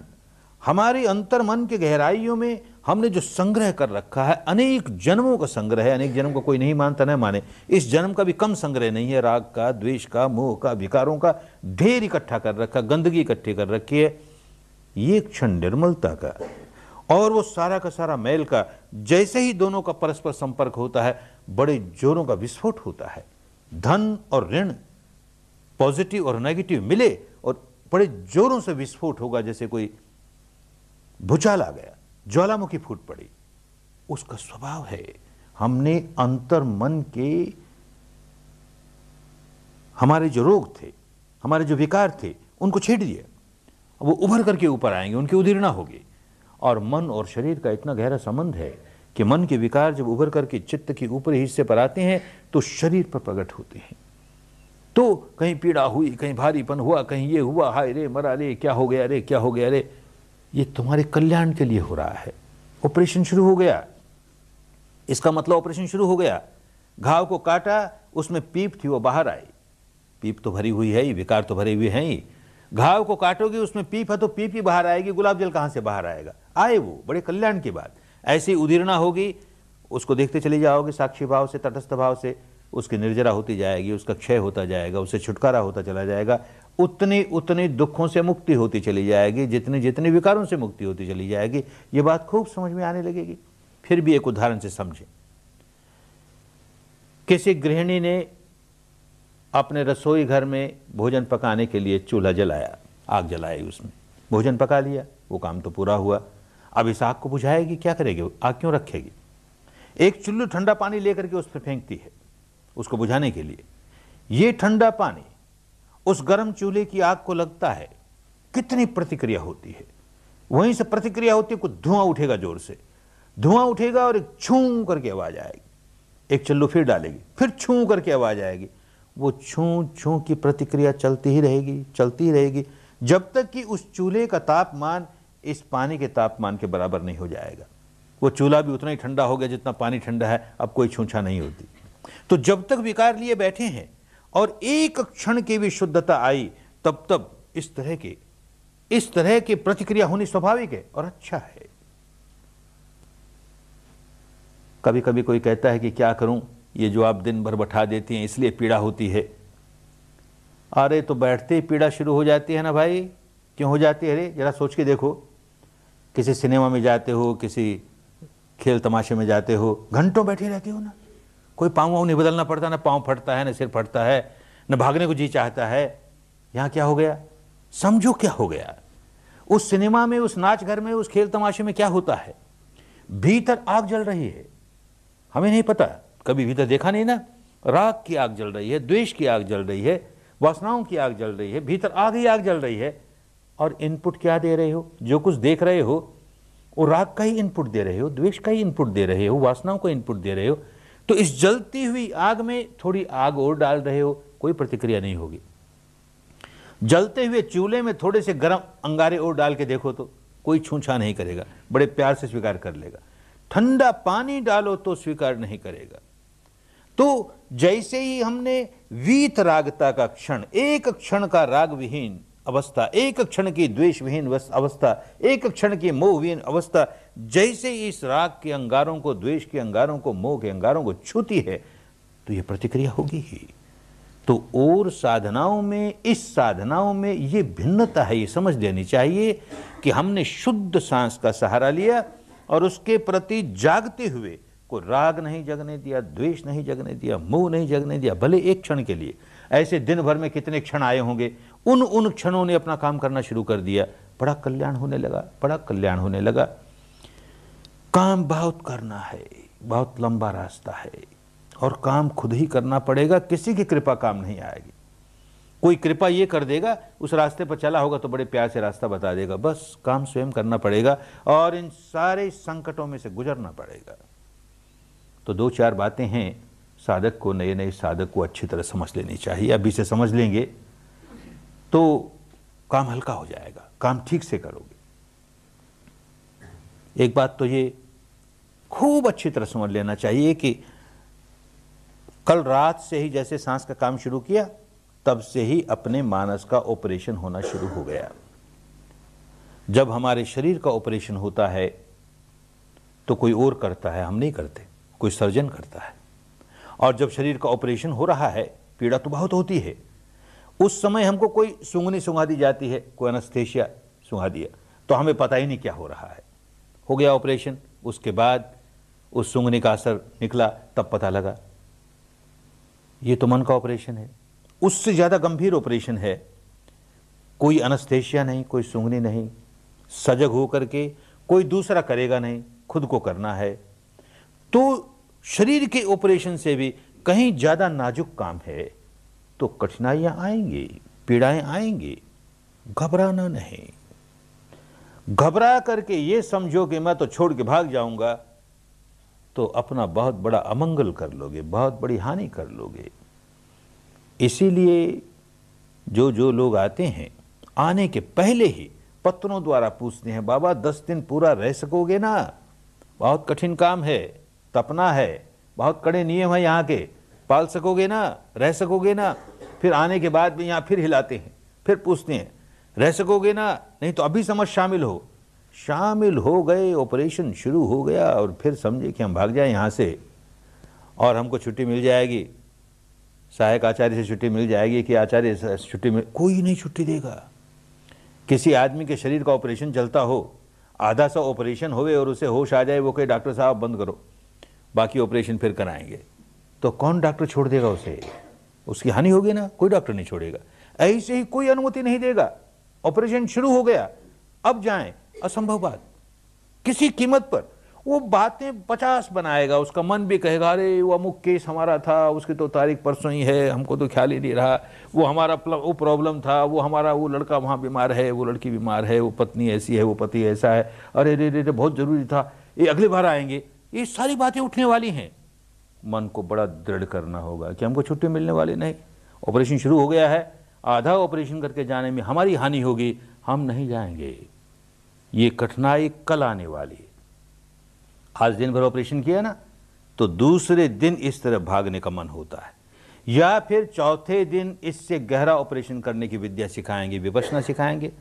हमारे अंतर मन के गहराइयों में हमने जो संग्रह कर रखा है अनेक जन्मों का संग्रह है अनेक जन्म को कोई नहीं मानता न माने इस जन्म का भी कम संग्रह नहीं है राग का द्वेष का मोह का विकारों का ढेर इकट्ठा कर रखा गंदगी इकट्ठी कर रखी है ये क्षण निर्मलता का और वो सारा का सारा मैल का जैसे ही दोनों का परस्पर संपर्क होता है बड़े जोरों का विस्फोट होता है धन और ऋण पॉजिटिव और नेगेटिव मिले और बड़े जोरों से विस्फोट होगा जैसे कोई भूचाल आ गया ज्वालामुखी फूट पड़ी उसका स्वभाव है हमने अंतर मन के हमारे जो रोग थे हमारे जो विकार थे उनको छेड़ दिया वो उभर करके ऊपर आएंगे उनकी उदीर्णा होगी और मन और शरीर का इतना गहरा संबंध है कि मन के विकार जब उभर करके चित्त के ऊपरी हिस्से पर आते हैं तो शरीर पर प्रकट होते हैं तो कहीं पीड़ा हुई कहीं भारीपन हुआ कहीं ये हुआ हाय रे मरा रे क्या हो गया रे क्या हो गया रे ये तुम्हारे कल्याण के लिए हो रहा है ऑपरेशन शुरू हो गया इसका मतलब ऑपरेशन शुरू हो गया घाव को काटा उसमें पीप थी वो बाहर आई पीप तो भरी हुई है ही विकार तो भरे हुए हैं ही घाव को काटोगे उसमें पीप है तो पीप ही बाहर आएगी गुलाब जल कहाँ से बाहर आएगा आए वो बड़े कल्याण की बात ऐसी उदीर्णा होगी उसको देखते चले जाओगे साक्षी भाव से तटस्थ भाव से उसकी निर्जरा होती जाएगी उसका क्षय होता जाएगा उससे छुटकारा होता चला जाएगा उतनी उतनी दुखों से मुक्ति होती चली जाएगी जितने जितने विकारों से मुक्ति होती चली जाएगी ये बात खूब समझ में आने लगेगी फिर भी एक उदाहरण से समझें किसी गृहिणी ने अपने रसोई घर में भोजन पकाने के लिए चूल्हा जलाया आग जलाई उसमें भोजन पका लिया वो काम तो पूरा हुआ अब इस आग को बुझाएगी क्या करेगी आग क्यों रखेगी एक चुल्लू ठंडा पानी लेकर के उस पर फेंकती है उसको बुझाने के लिए ये ठंडा पानी उस गर्म चूल्हे की आग को लगता है कितनी प्रतिक्रिया होती है वहीं से प्रतिक्रिया होती है कुछ धुआं उठेगा जोर से धुआं उठेगा और एक छू करके आवाज आएगी एक चुल्लू फिर डालेगी फिर छू करके आवाज आएगी वो छू छू की प्रतिक्रिया चलती ही रहेगी चलती ही रहेगी जब तक कि उस चूल्हे का तापमान इस पानी के तापमान के बराबर नहीं हो जाएगा वो चूल्हा भी उतना ही ठंडा हो गया जितना पानी ठंडा है अब कोई छूछा नहीं होती तो जब तक विकार लिए बैठे हैं और एक क्षण की भी शुद्धता आई तब तब इस तरह के इस तरह की प्रतिक्रिया होनी स्वाभाविक है और अच्छा है कभी कभी कोई कहता है कि क्या करूं ये जो आप दिन भर बैठा देती हैं इसलिए पीड़ा होती है अरे तो बैठते ही पीड़ा शुरू हो जाती है ना भाई क्यों हो जाती है अरे जरा सोच के देखो किसी सिनेमा में जाते हो किसी खेल तमाशे में जाते हो घंटों बैठे रहते हो ना कोई पाँव वाँव नहीं बदलना पड़ता ना पाँव फटता है ना सिर फटता है ना भागने को जी चाहता है यहाँ क्या हो गया समझो क्या हो गया उस सिनेमा में उस नाच घर में उस खेल तमाशे में क्या होता है भीतर आग जल रही है हमें नहीं पता कभी भी तो देखा नहीं ना राग की आग जल रही है द्वेष की आग जल रही है वासनाओं की आग जल रही है भीतर आग ही आग जल रही है और इनपुट क्या दे रहे हो जो कुछ देख रहे हो वो राग का ही इनपुट दे रहे हो द्वेष का ही इनपुट दे रहे हो वासनाओं का इनपुट दे रहे हो तो इस जलती हुई आग में थोड़ी आग और डाल रहे हो कोई प्रतिक्रिया नहीं होगी जलते हुए चूल्हे में थोड़े से गर्म अंगारे और डाल के देखो तो कोई छूछा नहीं करेगा बड़े प्यार से स्वीकार कर लेगा ठंडा पानी डालो तो स्वीकार नहीं करेगा तो जैसे ही हमने वीत रागता का क्षण एक क्षण का राग विहीन अवस्था एक क्षण की द्वेष विहीन अवस्था एक क्षण की मोह विहीन अवस्था जैसे इस राग के अंगारों को द्वेष के अंगारों को मोह के अंगारों को छूती है तो यह प्रतिक्रिया होगी ही तो और साधनाओं में इस साधनाओं में ये भिन्नता है ये समझ देनी चाहिए कि हमने शुद्ध सांस का सहारा लिया और उसके प्रति जागते हुए उसको राग नहीं जगने दिया द्वेष नहीं जगने दिया मुंह नहीं जगने दिया भले एक क्षण के लिए ऐसे दिन भर में कितने क्षण आए होंगे उन उन क्षणों ने अपना काम करना शुरू कर दिया बड़ा कल्याण होने लगा बड़ा कल्याण होने लगा काम बहुत करना है बहुत लंबा रास्ता है और काम खुद ही करना पड़ेगा किसी की कृपा काम नहीं आएगी कोई कृपा ये कर देगा उस रास्ते पर चला होगा तो बड़े प्यार से रास्ता बता देगा बस काम स्वयं करना पड़ेगा और इन सारे संकटों में से गुजरना पड़ेगा तो दो चार बातें हैं साधक को नए नए साधक को अच्छी तरह समझ लेनी चाहिए अभी से समझ लेंगे तो काम हल्का हो जाएगा काम ठीक से करोगे एक बात तो ये खूब अच्छी तरह समझ लेना चाहिए कि कल रात से ही जैसे सांस का काम शुरू किया तब से ही अपने मानस का ऑपरेशन होना शुरू हो गया जब हमारे शरीर का ऑपरेशन होता है तो कोई और करता है हम नहीं करते कोई सर्जन करता है और जब शरीर का ऑपरेशन हो रहा है पीड़ा तो बहुत होती है उस समय हमको कोई सूंघनी सुंघा दी जाती है कोई अनस्थेशिया सुंघा दिया तो हमें पता ही नहीं क्या हो रहा है हो गया ऑपरेशन उसके बाद उस सूंघने का असर निकला तब पता लगा ये तो मन का ऑपरेशन है उससे ज़्यादा गंभीर ऑपरेशन है कोई अनस्थेशिया नहीं कोई सूंघनी नहीं सजग होकर के कोई दूसरा करेगा नहीं खुद को करना है तो शरीर के ऑपरेशन से भी कहीं ज़्यादा नाजुक काम है तो कठिनाइयां आएंगी पीड़ाएं आएंगी घबराना नहीं घबरा करके ये समझो कि मैं तो छोड़ के भाग जाऊंगा तो अपना बहुत बड़ा अमंगल कर लोगे बहुत बड़ी हानि कर लोगे इसीलिए जो जो लोग आते हैं आने के पहले ही पत्रों द्वारा पूछते हैं बाबा दस दिन पूरा रह सकोगे ना बहुत कठिन काम है तपना है बहुत कड़े नियम है यहाँ के पाल सकोगे ना रह सकोगे ना फिर आने के बाद भी यहाँ फिर हिलाते हैं फिर पूछते हैं रह सकोगे ना नहीं तो अभी समझ शामिल हो शामिल हो गए ऑपरेशन शुरू हो गया और फिर समझे कि हम भाग जाए यहाँ से और हमको छुट्टी मिल जाएगी सहायक आचार्य से छुट्टी मिल जाएगी कि आचार्य छुट्टी मिल कोई नहीं छुट्टी देगा किसी आदमी के शरीर का ऑपरेशन चलता हो आधा सा ऑपरेशन होवे और उसे होश आ जाए वो कहे डॉक्टर साहब बंद करो बाकी ऑपरेशन फिर कराएंगे तो कौन डॉक्टर छोड़ देगा उसे उसकी हानि होगी ना कोई डॉक्टर नहीं छोड़ेगा ऐसे ही कोई अनुमति नहीं देगा ऑपरेशन शुरू हो गया अब जाएं असंभव बात किसी कीमत पर वो बातें पचास बनाएगा उसका मन भी कहेगा अरे वो अमुक केस हमारा था उसकी तो तारीख परसों ही है हमको तो ख्याल ही नहीं रहा वो हमारा वो प्रॉब्लम था वो हमारा वो लड़का वहाँ बीमार है वो लड़की बीमार है वो पत्नी ऐसी है वो पति ऐसा है अरे रे रे रे बहुत ज़रूरी था ये अगली बार आएंगे ये सारी बातें उठने वाली हैं मन को बड़ा दृढ़ करना होगा कि हमको छुट्टी मिलने वाली नहीं ऑपरेशन शुरू हो गया है आधा ऑपरेशन करके जाने में हमारी हानि होगी हम नहीं जाएंगे ये कठिनाई कल आने वाली आज दिन भर ऑपरेशन किया ना तो दूसरे दिन इस तरह भागने का मन होता है या फिर चौथे दिन इससे गहरा ऑपरेशन करने की विद्या सिखाएंगे विपचना सिखाएंगे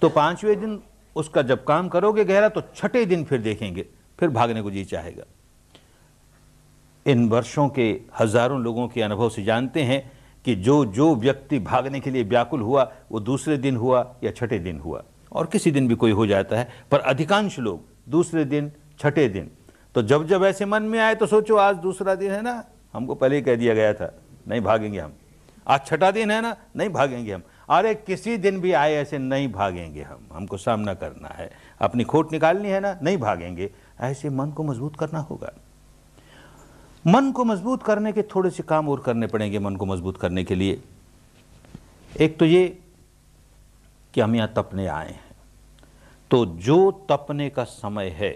तो पांचवें दिन उसका जब काम करोगे गहरा तो छठे दिन फिर देखेंगे फिर भागने को जी चाहेगा इन वर्षों के हजारों लोगों के अनुभव से जानते हैं कि जो जो व्यक्ति भागने के लिए व्याकुल हुआ वो दूसरे दिन हुआ या छठे दिन हुआ और किसी दिन भी कोई हो जाता है पर अधिकांश लोग दूसरे दिन छठे दिन तो जब जब ऐसे मन में आए तो सोचो आज दूसरा दिन है ना हमको पहले ही कह दिया गया था नहीं भागेंगे हम आज छठा दिन है ना नहीं भागेंगे हम अरे किसी दिन भी आए ऐसे नहीं भागेंगे हम हमको सामना करना है अपनी खोट निकालनी है ना नहीं भागेंगे ऐसे मन को मजबूत करना होगा मन को मजबूत करने के थोड़े से काम और करने पड़ेंगे मन को मजबूत करने के लिए एक तो ये कि हम यहां तपने आए हैं तो जो तपने का समय है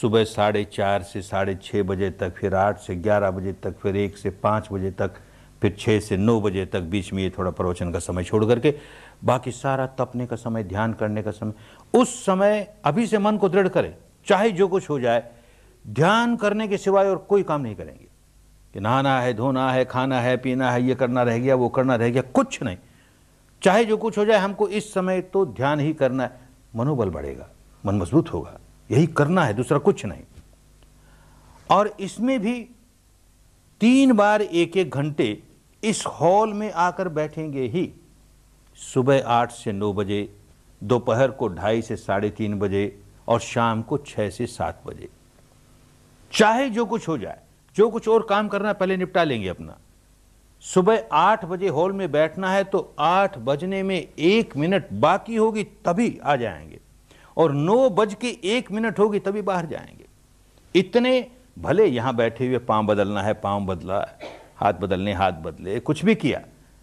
सुबह साढ़े चार से साढ़े छः बजे तक फिर आठ से ग्यारह बजे तक फिर एक से पाँच बजे तक फिर छः से नौ बजे तक बीच में ये थोड़ा प्रवचन का समय छोड़ करके बाकी सारा तपने का समय ध्यान करने का समय उस समय अभी से मन को दृढ़ करें चाहे जो कुछ हो जाए ध्यान करने के सिवाय और कोई काम नहीं करेंगे कि नहाना है धोना है खाना है पीना है ये करना रह गया वो करना रह गया कुछ नहीं चाहे जो कुछ हो जाए हमको इस समय तो ध्यान ही करना है मनोबल बढ़ेगा मन मजबूत होगा यही करना है दूसरा कुछ नहीं और इसमें भी तीन बार एक एक घंटे इस हॉल में आकर बैठेंगे ही सुबह आठ से नौ बजे दोपहर को ढाई से साढ़े तीन बजे और शाम को छः से सात बजे चाहे जो कुछ हो जाए जो कुछ और काम करना पहले निपटा लेंगे अपना सुबह आठ बजे हॉल में बैठना है तो आठ बजने में एक मिनट बाकी होगी तभी आ जाएंगे और नौ बज के एक मिनट होगी तभी बाहर जाएंगे इतने भले यहां बैठे हुए पांव बदलना है पांव बदला हाथ बदलने हाथ बदले कुछ भी किया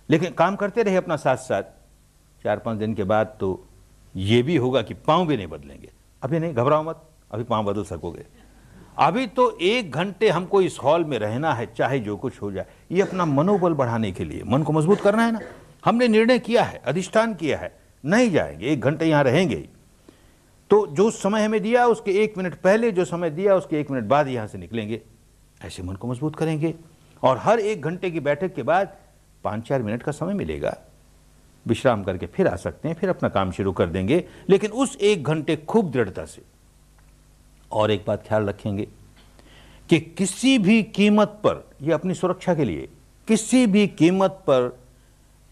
लेकिन काम करते रहे अपना साथ साथ चार पांच दिन के बाद तो ये भी होगा कि पांव भी नहीं बदलेंगे अभी नहीं घबराओ मत अभी पाँव बदल सकोगे अभी तो एक घंटे हमको इस हॉल में रहना है चाहे जो कुछ हो जाए ये अपना मनोबल बढ़ाने के लिए मन को मजबूत करना है ना हमने निर्णय किया है अधिष्ठान किया है नहीं जाएंगे एक घंटे यहां रहेंगे तो जो समय हमें दिया उसके एक मिनट पहले जो समय दिया उसके एक मिनट बाद यहां से निकलेंगे ऐसे मन को मजबूत करेंगे और हर एक घंटे की बैठक के बाद पांच चार मिनट का समय मिलेगा विश्राम करके फिर आ सकते हैं फिर अपना काम शुरू कर देंगे लेकिन उस एक घंटे खूब दृढ़ता से और एक बात ख्याल रखेंगे कि किसी भी कीमत पर यह अपनी सुरक्षा के लिए किसी भी कीमत पर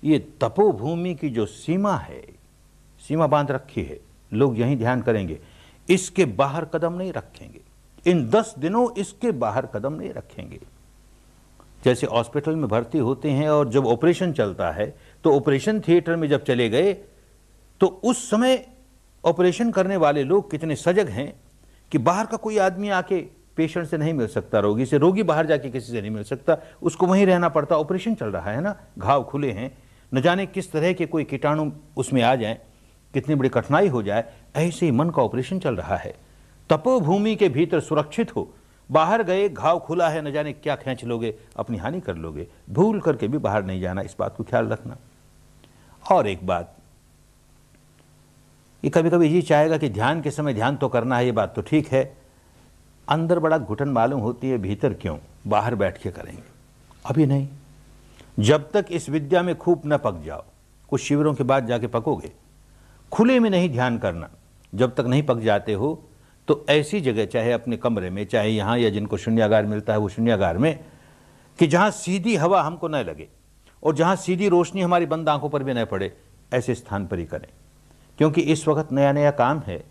यह तपोभूमि की जो सीमा है सीमा बांध रखी है लोग यही ध्यान करेंगे इसके बाहर कदम नहीं रखेंगे इन दस दिनों इसके बाहर कदम नहीं रखेंगे जैसे हॉस्पिटल में भर्ती होते हैं और जब ऑपरेशन चलता है तो ऑपरेशन थिएटर में जब चले गए तो उस समय ऑपरेशन करने वाले लोग कितने सजग हैं कि बाहर का कोई आदमी आके पेशेंट से नहीं मिल सकता रोगी से रोगी बाहर जाके किसी से नहीं मिल सकता उसको वहीं रहना पड़ता ऑपरेशन चल रहा है ना घाव खुले हैं न जाने किस तरह के कोई कीटाणु उसमें आ जाए कितनी बड़ी कठिनाई हो जाए ऐसे ही मन का ऑपरेशन चल रहा है तपोभूमि के भीतर सुरक्षित हो बाहर गए घाव खुला है न जाने क्या खींच लोगे अपनी हानि कर लोगे भूल करके भी बाहर नहीं जाना इस बात को ख्याल रखना और एक बात ये कभी कभी ये चाहेगा कि ध्यान के समय ध्यान तो करना है ये बात तो ठीक है अंदर बड़ा घुटन मालूम होती है भीतर क्यों बाहर बैठ के करेंगे अभी नहीं जब तक इस विद्या में खूब न पक जाओ कुछ शिविरों के बाद जाके पकोगे खुले में नहीं ध्यान करना जब तक नहीं पक जाते हो तो ऐसी जगह चाहे अपने कमरे में चाहे यहाँ या जिनको शून्यागार मिलता है वो शून्यागार में कि जहाँ सीधी हवा हमको न लगे और जहाँ सीधी रोशनी हमारी बंद आंखों पर भी न पड़े ऐसे स्थान पर ही करें क्योंकि इस वक्त नया नया काम है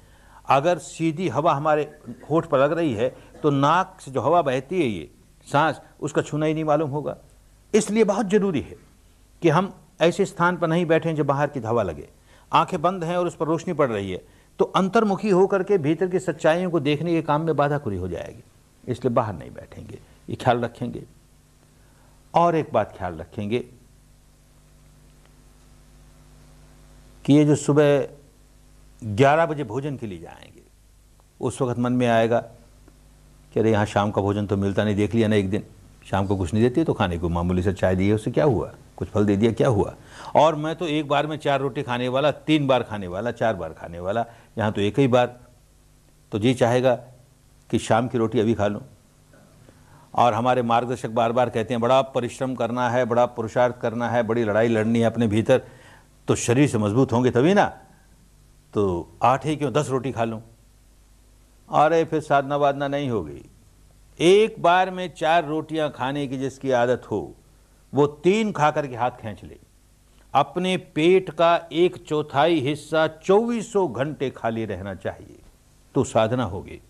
अगर सीधी हवा हमारे होठ पर लग रही है तो नाक से जो हवा बहती है ये सांस उसका छूना ही नहीं मालूम होगा इसलिए बहुत ज़रूरी है कि हम ऐसे स्थान पर नहीं बैठें जो बाहर की हवा लगे आंखें बंद हैं और उस पर रोशनी पड़ रही है तो अंतर्मुखी होकर के भीतर की सच्चाइयों को देखने के काम में बाधा खुरी हो जाएगी इसलिए बाहर नहीं बैठेंगे ये ख्याल रखेंगे और एक बात ख्याल रखेंगे कि ये जो सुबह 11 बजे भोजन के लिए जाएंगे उस वक्त मन में आएगा कि अरे यहाँ शाम का भोजन तो मिलता नहीं देख लिया ना एक दिन शाम को कुछ नहीं देती तो खाने को मामूली से चाय दी है उससे क्या हुआ कुछ फल दे दिया क्या हुआ और मैं तो एक बार में चार रोटी खाने वाला तीन बार खाने वाला चार बार खाने वाला यहाँ तो एक ही बार तो जी चाहेगा कि शाम की रोटी अभी खा लूँ और हमारे मार्गदर्शक बार बार कहते हैं बड़ा परिश्रम करना है बड़ा पुरुषार्थ करना है बड़ी लड़ाई लड़नी है अपने भीतर तो शरीर से मजबूत होंगे तभी ना तो आठ ही क्यों दस रोटी खा लूँ अरे फिर साधना वाधना नहीं होगी एक बार में चार रोटियां खाने की जिसकी आदत हो वो तीन खा करके हाथ खींच ले अपने पेट का एक चौथाई हिस्सा चौबीसों घंटे खाली रहना चाहिए तो साधना होगी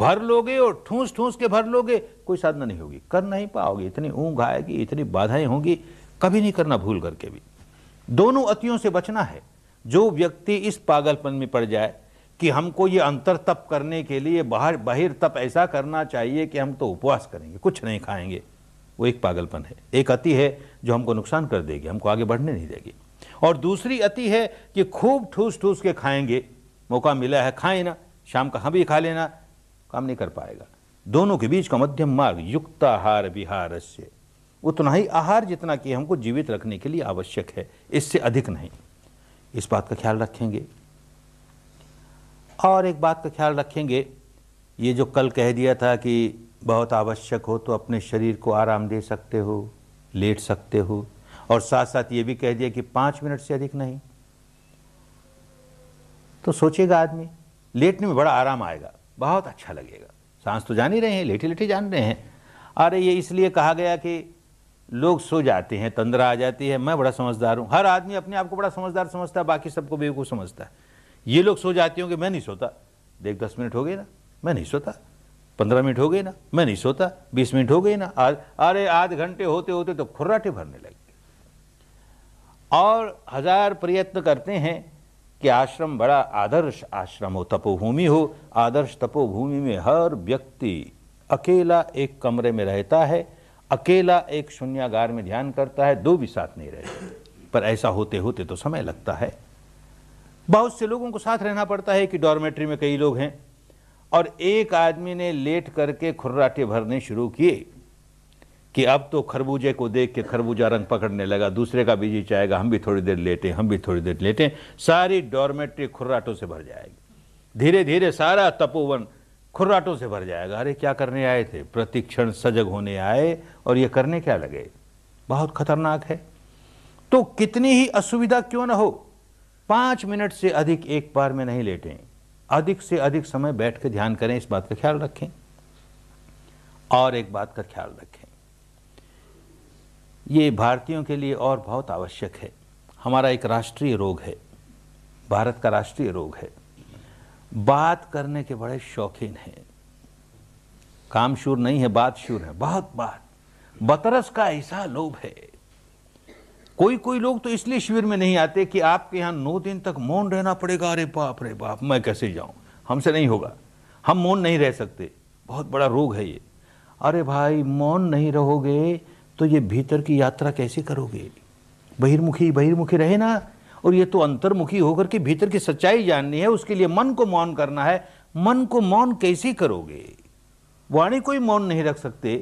भर लोगे और ठूस ठूस के भर लोगे कोई साधना नहीं होगी कर नहीं पाओगे इतनी ऊँग आएगी इतनी बाधाएं होंगी कभी नहीं करना भूल करके भी दोनों अतियों से बचना है जो व्यक्ति इस पागलपन में पड़ जाए कि हमको ये अंतर तप करने के लिए बाहर बाहर तप ऐसा करना चाहिए कि हम तो उपवास करेंगे कुछ नहीं खाएंगे वो एक पागलपन है एक अति है जो हमको नुकसान कर देगी हमको आगे बढ़ने नहीं देगी और दूसरी अति है कि खूब ठूस ठूस के खाएंगे मौका मिला है खाए ना शाम का हम हाँ भी खा लेना काम नहीं कर पाएगा दोनों के बीच का मध्यम मार्ग युक्ताहार विहार से उतना ही आहार जितना कि हमको जीवित रखने के लिए आवश्यक है इससे अधिक नहीं इस बात का ख्याल रखेंगे और एक बात का ख्याल रखेंगे ये जो कल कह दिया था कि बहुत आवश्यक हो तो अपने शरीर को आराम दे सकते हो लेट सकते हो और साथ साथ ये भी कह दिया कि पाँच मिनट से अधिक नहीं तो सोचेगा आदमी लेटने में बड़ा आराम आएगा बहुत अच्छा लगेगा सांस तो जान ही रहे हैं लेटे लेटे जान रहे हैं अरे ये इसलिए कहा गया कि लोग सो जाते हैं तंद्रा आ जाती है मैं बड़ा समझदार हूँ हर आदमी अपने आप को बड़ा समझदार समझता है बाकी सबको बेवकूफ़ समझता है ये लोग सो जाते कि मैं नहीं सोता देख दस मिनट हो गए ना मैं नहीं सोता पंद्रह मिनट हो गए ना मैं नहीं सोता बीस मिनट हो गए ना आज अरे आध घंटे होते होते तो खुर्राटे भरने लगे और हजार प्रयत्न करते हैं कि आश्रम बड़ा आदर्श आश्रम हो तपोभूमि हो आदर्श तपोभूमि में हर व्यक्ति अकेला एक कमरे में रहता है अकेला एक शून्यागार में ध्यान करता है दो भी साथ नहीं रहते पर ऐसा होते होते तो समय लगता है बहुत से लोगों को साथ रहना पड़ता है कि डॉर्मेट्री में कई लोग हैं और एक आदमी ने लेट करके खुर्राटे भरने शुरू किए कि अब तो खरबूजे को देख के खरबूजा रंग पकड़ने लगा दूसरे का बीजी चाहेगा हम भी थोड़ी देर लेटे हम भी थोड़ी देर लेटे सारी डॉर्मेट्री खुर्राटों से भर जाएगी धीरे धीरे सारा तपोवन खुर्राटों से भर जाएगा अरे क्या करने आए थे प्रतिक्षण सजग होने आए और ये करने क्या लगे बहुत खतरनाक है तो कितनी ही असुविधा क्यों ना हो पांच मिनट से अधिक एक बार में नहीं लेटें अधिक से अधिक समय बैठ कर ध्यान करें इस बात का ख्याल रखें और एक बात का ख्याल रखें ये भारतीयों के लिए और बहुत आवश्यक है हमारा एक राष्ट्रीय रोग है भारत का राष्ट्रीय रोग है बात करने के बड़े शौकीन हैं शुर नहीं है बात शूर है बहुत बात बतरस का ऐसा लोभ है कोई कोई लोग तो इसलिए शिविर में नहीं आते कि आपके यहां नौ दिन तक मौन रहना पड़ेगा अरे बाप रे बाप मैं कैसे जाऊं हमसे नहीं होगा हम मौन नहीं रह सकते बहुत बड़ा रोग है ये अरे भाई मौन नहीं रहोगे तो ये भीतर की यात्रा कैसे करोगे बहिर्मुखी बहिर्मुखी रहे ना और ये तो अंतर्मुखी होकर के भीतर की सच्चाई जाननी है उसके लिए मन को मौन करना है मन को मौन कैसे करोगे वाणी कोई मौन नहीं रख सकते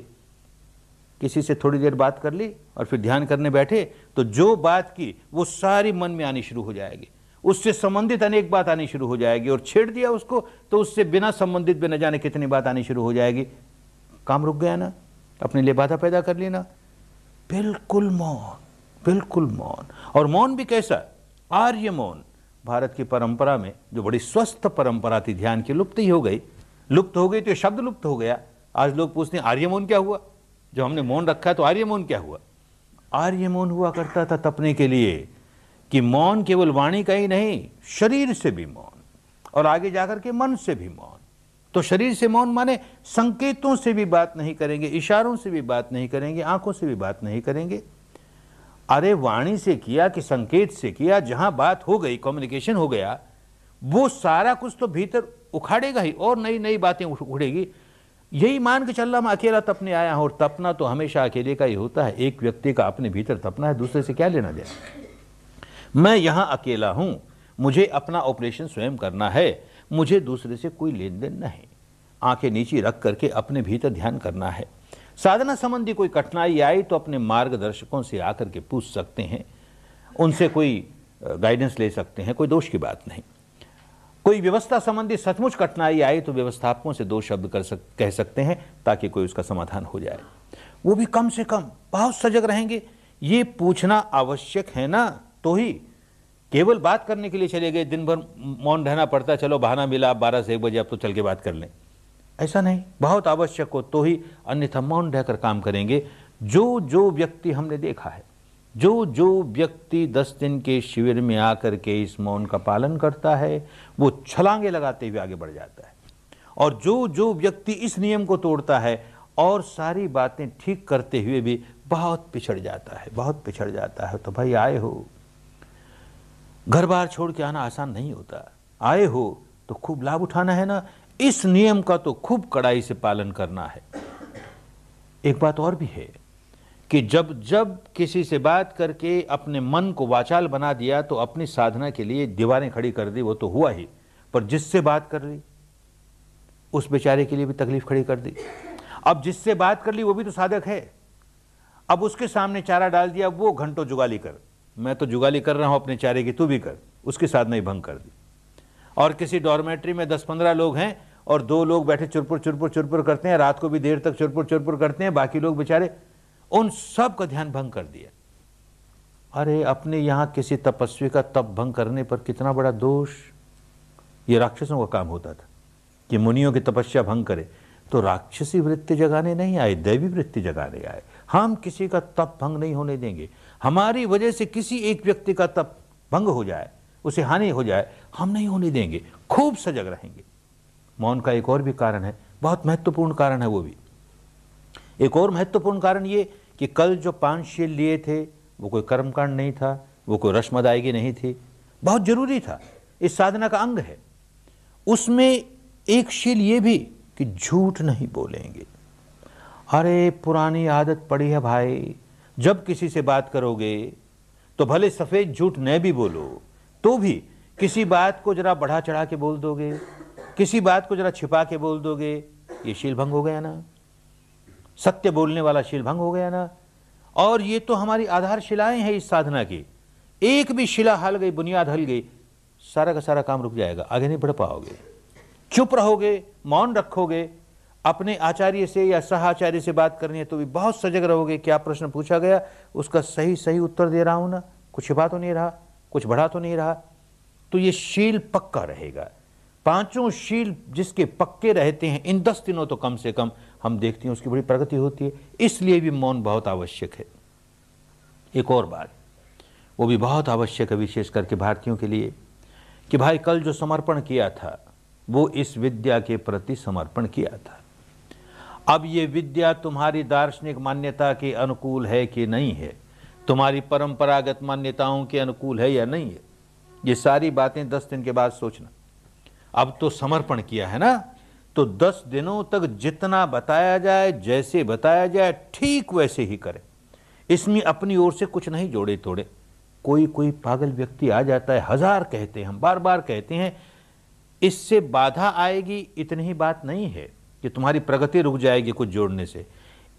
किसी से थोड़ी देर बात कर ली और फिर ध्यान करने बैठे तो जो बात की वो सारी मन में आनी शुरू हो जाएगी उससे संबंधित अनेक बात आनी शुरू हो जाएगी और छेड़ दिया उसको तो उससे बिना संबंधित बिना जाने कितनी बात आनी शुरू हो जाएगी काम रुक गया ना अपने लिए बाधा पैदा कर ली ना बिल्कुल मौन बिल्कुल मौन और मौन भी कैसा आर्यमोन भारत की परंपरा में जो बड़ी स्वस्थ परंपरा थी ध्यान की लुप्त ही हो गई लुप्त हो गई तो शब्द लुप्त हो गया आज लोग पूछते हैं आर्यमोन क्या हुआ जो हमने मौन रखा है तो आर्यमोन क्या हुआ आर्यमोन हुआ करता था तपने के लिए कि मौन केवल वाणी का ही नहीं शरीर से भी मौन और आगे जाकर के मन से भी मौन तो शरीर से मौन माने संकेतों से भी बात नहीं करेंगे इशारों से भी बात नहीं करेंगे आंखों से भी बात नहीं करेंगे अरे वाणी से किया कि संकेत से किया जहां बात हो गई कम्युनिकेशन हो गया वो सारा कुछ तो भीतर उखाड़ेगा ही और नई नई बातें उड़ेगी यही मान के चल रहा मैं अकेला तपने आया हूं और तपना तो हमेशा अकेले का ही होता है एक व्यक्ति का अपने भीतर तपना है दूसरे से क्या लेना देना मैं यहां अकेला हूं मुझे अपना ऑपरेशन स्वयं करना है मुझे दूसरे से कोई लेन देन नहीं आंखें नीचे रख करके अपने भीतर ध्यान करना है साधना संबंधी कोई कठिनाई आई तो अपने मार्गदर्शकों से आकर के पूछ सकते हैं उनसे कोई गाइडेंस ले सकते हैं कोई दोष की बात नहीं कोई व्यवस्था संबंधी सचमुच कठिनाई आई तो व्यवस्थापकों से दो शब्द कर सक कह सकते हैं ताकि कोई उसका समाधान हो जाए वो भी कम से कम बहुत सजग रहेंगे ये पूछना आवश्यक है ना तो ही केवल बात करने के लिए चले गए दिन भर मौन रहना पड़ता चलो बहाना मिला बारह से एक बजे आप तो चल के बात कर लें ऐसा नहीं बहुत आवश्यक हो तो ही अन्यथा मौन रहकर काम करेंगे जो जो व्यक्ति हमने देखा है जो जो व्यक्ति दस दिन के शिविर में आकर के इस मौन का पालन करता है वो छलांगे लगाते हुए आगे बढ़ जाता है और जो जो व्यक्ति इस नियम को तोड़ता है और सारी बातें ठीक करते हुए भी बहुत पिछड़ जाता है बहुत पिछड़ जाता है तो भाई आए हो घर बार छोड़ के आना आसान नहीं होता आए हो तो खूब लाभ उठाना है ना इस नियम का तो खूब कड़ाई से पालन करना है एक बात और भी है कि जब जब किसी से बात करके अपने मन को वाचाल बना दिया तो अपनी साधना के लिए दीवारें खड़ी कर दी वो तो हुआ ही पर जिससे बात कर ली उस बेचारे के लिए भी तकलीफ खड़ी कर दी अब जिससे बात कर ली वो भी तो साधक है अब उसके सामने चारा डाल दिया वो घंटों जुगाली कर मैं तो जुगाली कर रहा हूं अपने चारे की तू भी कर उसकी साधना ही भंग कर दी और किसी डॉर्मेट्री में दस पंद्रह लोग हैं और दो लोग बैठे चुरपुर चुरपुर चुरपुर करते हैं रात को भी देर तक चुरपुर चुरपुर करते हैं बाकी लोग बेचारे उन सब का ध्यान भंग कर दिया अरे अपने यहाँ किसी तपस्वी का तप भंग करने पर कितना बड़ा दोष ये राक्षसों का काम होता था कि मुनियों की तपस्या भंग करे तो राक्षसी वृत्ति जगाने नहीं आए दैवी वृत्ति जगाने आए हम किसी का तप भंग नहीं होने देंगे हमारी वजह से किसी एक व्यक्ति का तप भंग हो जाए उसे हानि हो जाए हम नहीं होने देंगे खूब सजग रहेंगे मौन का एक और भी कारण है बहुत महत्वपूर्ण कारण है वो भी एक और महत्वपूर्ण कारण ये कि कल जो पांच शील लिए थे वो कोई कर्मकांड नहीं था वो कोई रश्म अदायगी नहीं थी बहुत जरूरी था इस साधना का अंग है उसमें एक शील ये भी कि झूठ नहीं बोलेंगे अरे पुरानी आदत पड़ी है भाई जब किसी से बात करोगे तो भले सफ़ेद झूठ न भी बोलो तो भी किसी बात को जरा बढ़ा चढ़ा के बोल दोगे किसी बात को जरा छिपा के बोल दोगे ये शीलभंग हो गया ना सत्य बोलने वाला शीलभंग हो गया ना और ये तो हमारी आधारशिलाएं हैं इस साधना की एक भी शिला हल गई बुनियाद हल गई सारा का सारा काम रुक जाएगा आगे नहीं बढ़ पाओगे चुप रहोगे मौन रखोगे अपने आचार्य से या सह आचार्य से बात करनी है तो भी बहुत सजग रहोगे क्या प्रश्न पूछा गया उसका सही सही उत्तर दे रहा हूं ना कुछ बात तो नहीं रहा कुछ बढ़ा तो नहीं रहा तो ये शील पक्का रहेगा पांचों शील जिसके पक्के रहते हैं इन दस दिनों तो कम से कम हम देखते हैं उसकी बड़ी प्रगति होती है इसलिए भी मौन बहुत आवश्यक है एक और बात वो भी बहुत आवश्यक है विशेष करके भारतीयों के लिए कि भाई कल जो समर्पण किया था वो इस विद्या के प्रति समर्पण किया था अब ये विद्या तुम्हारी दार्शनिक मान्यता के अनुकूल है कि नहीं है तुम्हारी परंपरागत मान्यताओं के अनुकूल है या नहीं है ये सारी बातें दस दिन के बाद सोचना अब तो समर्पण किया है ना तो दस दिनों तक जितना बताया जाए जैसे बताया जाए ठीक वैसे ही करें इसमें अपनी ओर से कुछ नहीं जोड़े तोड़े कोई कोई पागल व्यक्ति आ जाता है हजार कहते हैं हम बार बार कहते हैं इससे बाधा आएगी इतनी ही बात नहीं है कि तुम्हारी प्रगति रुक जाएगी कुछ जोड़ने से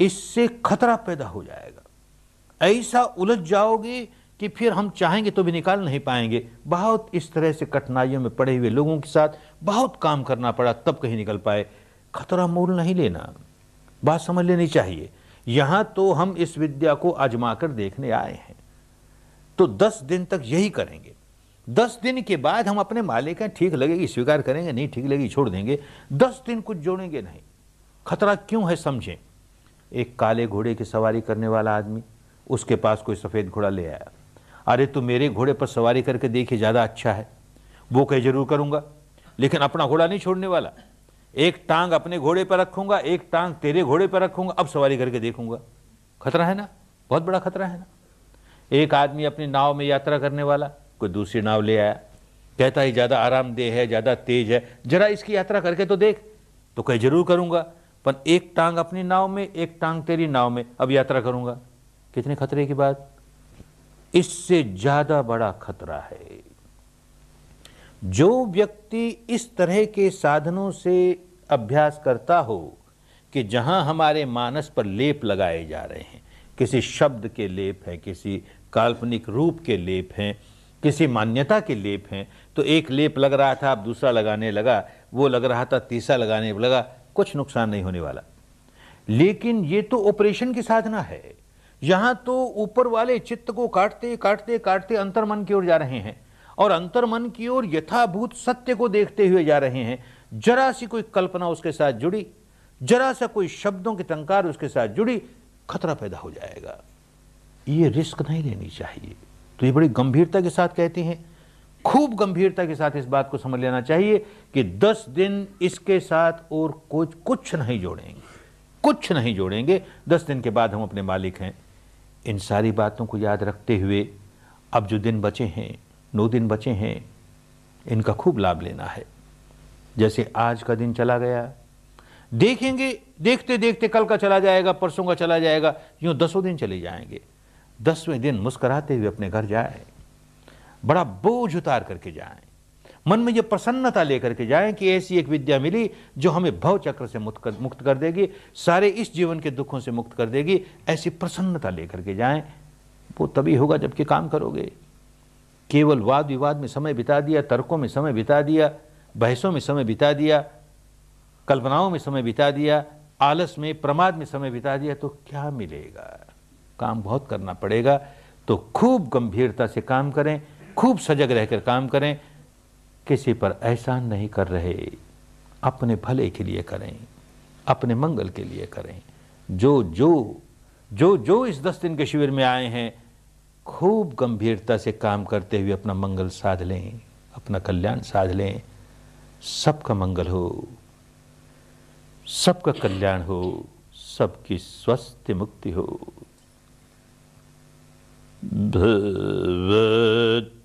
इससे खतरा पैदा हो जाएगा ऐसा उलझ जाओगे कि फिर हम चाहेंगे तो भी निकाल नहीं पाएंगे बहुत इस तरह से कठिनाइयों में पड़े हुए लोगों के साथ बहुत काम करना पड़ा तब कहीं निकल पाए खतरा मोल नहीं लेना बात समझ लेनी चाहिए यहाँ तो हम इस विद्या को आजमा कर देखने आए हैं तो दस दिन तक यही करेंगे दस दिन के बाद हम अपने मालिक हैं ठीक लगेगी स्वीकार करेंगे नहीं ठीक लगेगी छोड़ देंगे दस दिन कुछ जोड़ेंगे नहीं खतरा क्यों है समझें एक काले घोड़े की सवारी करने वाला आदमी उसके पास कोई सफ़ेद घोड़ा ले आया अरे तू मेरे घोड़े पर सवारी करके देखिए ज़्यादा अच्छा है वो कह जरूर करूँगा लेकिन अपना घोड़ा नहीं छोड़ने वाला एक टांग अपने घोड़े पर रखूँगा एक टांग तेरे घोड़े पर रखूँगा अब सवारी करके देखूँगा खतरा है ना बहुत बड़ा खतरा है ना एक आदमी अपनी नाव में यात्रा करने वाला कोई दूसरी नाव ले आया कहता है ज़्यादा आरामदेह है ज़्यादा तेज है जरा इसकी यात्रा करके तो देख तो कह जरूर करूँगा पर एक टांग अपनी नाव में एक टांग तेरी नाव में अब यात्रा करूँगा कितने खतरे की बात इससे ज्यादा बड़ा खतरा है जो व्यक्ति इस तरह के साधनों से अभ्यास करता हो कि जहां हमारे मानस पर लेप लगाए जा रहे हैं किसी शब्द के लेप हैं किसी काल्पनिक रूप के लेप हैं किसी मान्यता के लेप हैं तो एक लेप लग रहा था अब दूसरा लगाने लगा वो लग रहा था तीसरा लगाने लगा कुछ नुकसान नहीं होने वाला लेकिन ये तो ऑपरेशन की साधना है यहां तो ऊपर वाले चित्त को काटते काटते काटते अंतर्मन की ओर जा रहे हैं और अंतर्मन की ओर यथाभूत सत्य को देखते हुए जा रहे हैं जरा सी कोई कल्पना उसके साथ जुड़ी जरा सा कोई शब्दों की टंकार उसके साथ जुड़ी खतरा पैदा हो जाएगा ये रिस्क नहीं लेनी चाहिए तो ये बड़ी गंभीरता के साथ कहते हैं खूब गंभीरता के साथ इस बात को समझ लेना चाहिए कि दस दिन इसके साथ और कुछ कुछ नहीं जोड़ेंगे कुछ नहीं जोड़ेंगे दस दिन के बाद हम अपने मालिक हैं इन सारी बातों को याद रखते हुए अब जो दिन बचे हैं नौ दिन बचे हैं इनका खूब लाभ लेना है जैसे आज का दिन चला गया देखेंगे देखते देखते कल का चला जाएगा परसों का चला जाएगा यूँ दसों दिन चले जाएंगे दसवें दिन मुस्कराते हुए अपने घर जाए बड़ा बोझ उतार करके जाए मन में ये प्रसन्नता लेकर के जाएं कि ऐसी एक विद्या मिली जो हमें भव चक्र से मुक्त कर मुक्त कर देगी सारे इस जीवन के दुखों से मुक्त कर देगी ऐसी प्रसन्नता लेकर के जाएं वो तभी होगा जबकि काम करोगे केवल वाद विवाद में समय बिता दिया तर्कों में समय बिता दिया बहसों में समय बिता दिया कल्पनाओं में समय बिता दिया आलस में प्रमाद में समय बिता दिया तो क्या मिलेगा काम बहुत करना पड़ेगा तो खूब गंभीरता से काम करें खूब सजग रहकर काम करें किसी पर एहसान नहीं कर रहे अपने भले के लिए करें अपने मंगल के लिए करें जो जो जो जो इस दस दिन के शिविर में आए हैं खूब गंभीरता से काम करते हुए अपना मंगल साध लें अपना कल्याण साध लें सबका मंगल हो सबका कल्याण हो सबकी स्वस्थ मुक्ति हो भ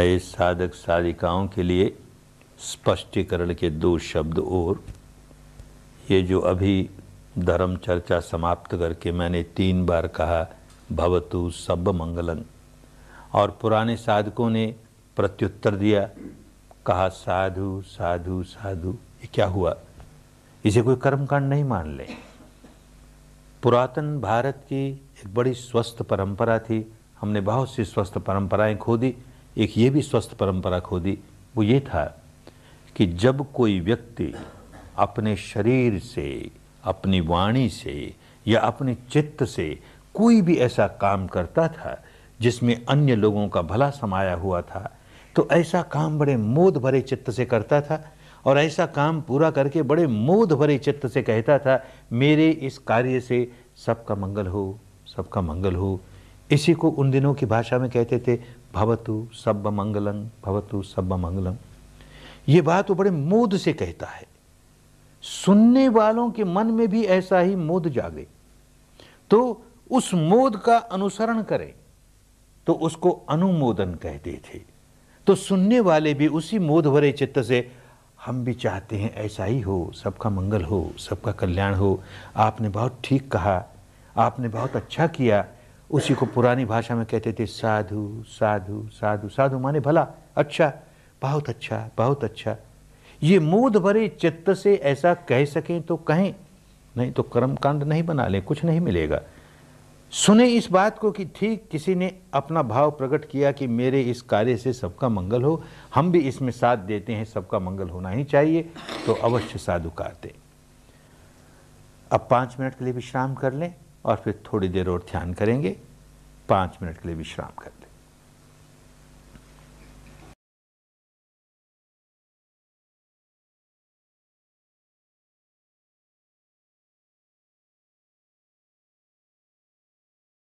नए साधक साधिकाओं के लिए स्पष्टीकरण के दो शब्द और ये जो अभी धर्म चर्चा समाप्त करके मैंने तीन बार कहा भवतु सब मंगलन और पुराने साधकों ने प्रत्युत्तर दिया कहा साधु साधु साधु ये क्या हुआ इसे कोई कर्मकांड नहीं मान ले पुरातन भारत की एक बड़ी स्वस्थ परंपरा थी हमने बहुत सी स्वस्थ परंपराएं खो दी एक ये भी स्वस्थ परंपरा खो दी वो ये था कि जब कोई व्यक्ति अपने शरीर से अपनी वाणी से या अपने चित्त से कोई भी ऐसा काम करता था जिसमें अन्य लोगों का भला समाया हुआ था तो ऐसा काम बड़े मोद भरे चित्त से करता था और ऐसा काम पूरा करके बड़े मोद भरे चित्त से कहता था मेरे इस कार्य से सबका मंगल हो सबका मंगल हो इसी को उन दिनों की भाषा में कहते थे भवतु सब मंगलम भवतु सब मंगलम ये बात वो बड़े मोद से कहता है सुनने वालों के मन में भी ऐसा ही मोद जागे तो उस मोद का अनुसरण करें तो उसको अनुमोदन कहते थे तो सुनने वाले भी उसी मोद भरे चित्त से हम भी चाहते हैं ऐसा ही हो सबका मंगल हो सबका कल्याण हो आपने बहुत ठीक कहा आपने बहुत अच्छा किया उसी को पुरानी भाषा में कहते थे साधु साधु साधु साधु माने भला अच्छा बहुत अच्छा बहुत अच्छा ये मूद भरे चित्त से ऐसा कह सकें तो कहें नहीं तो कर्म कांड नहीं बना लें कुछ नहीं मिलेगा सुने इस बात को कि ठीक किसी ने अपना भाव प्रकट किया कि मेरे इस कार्य से सबका मंगल हो हम भी इसमें साथ देते हैं सबका मंगल होना ही चाहिए तो अवश्य साधु कारते अब पाँच मिनट के लिए विश्राम कर लें और फिर थोड़ी देर और ध्यान करेंगे पाँच मिनट के लिए विश्राम करें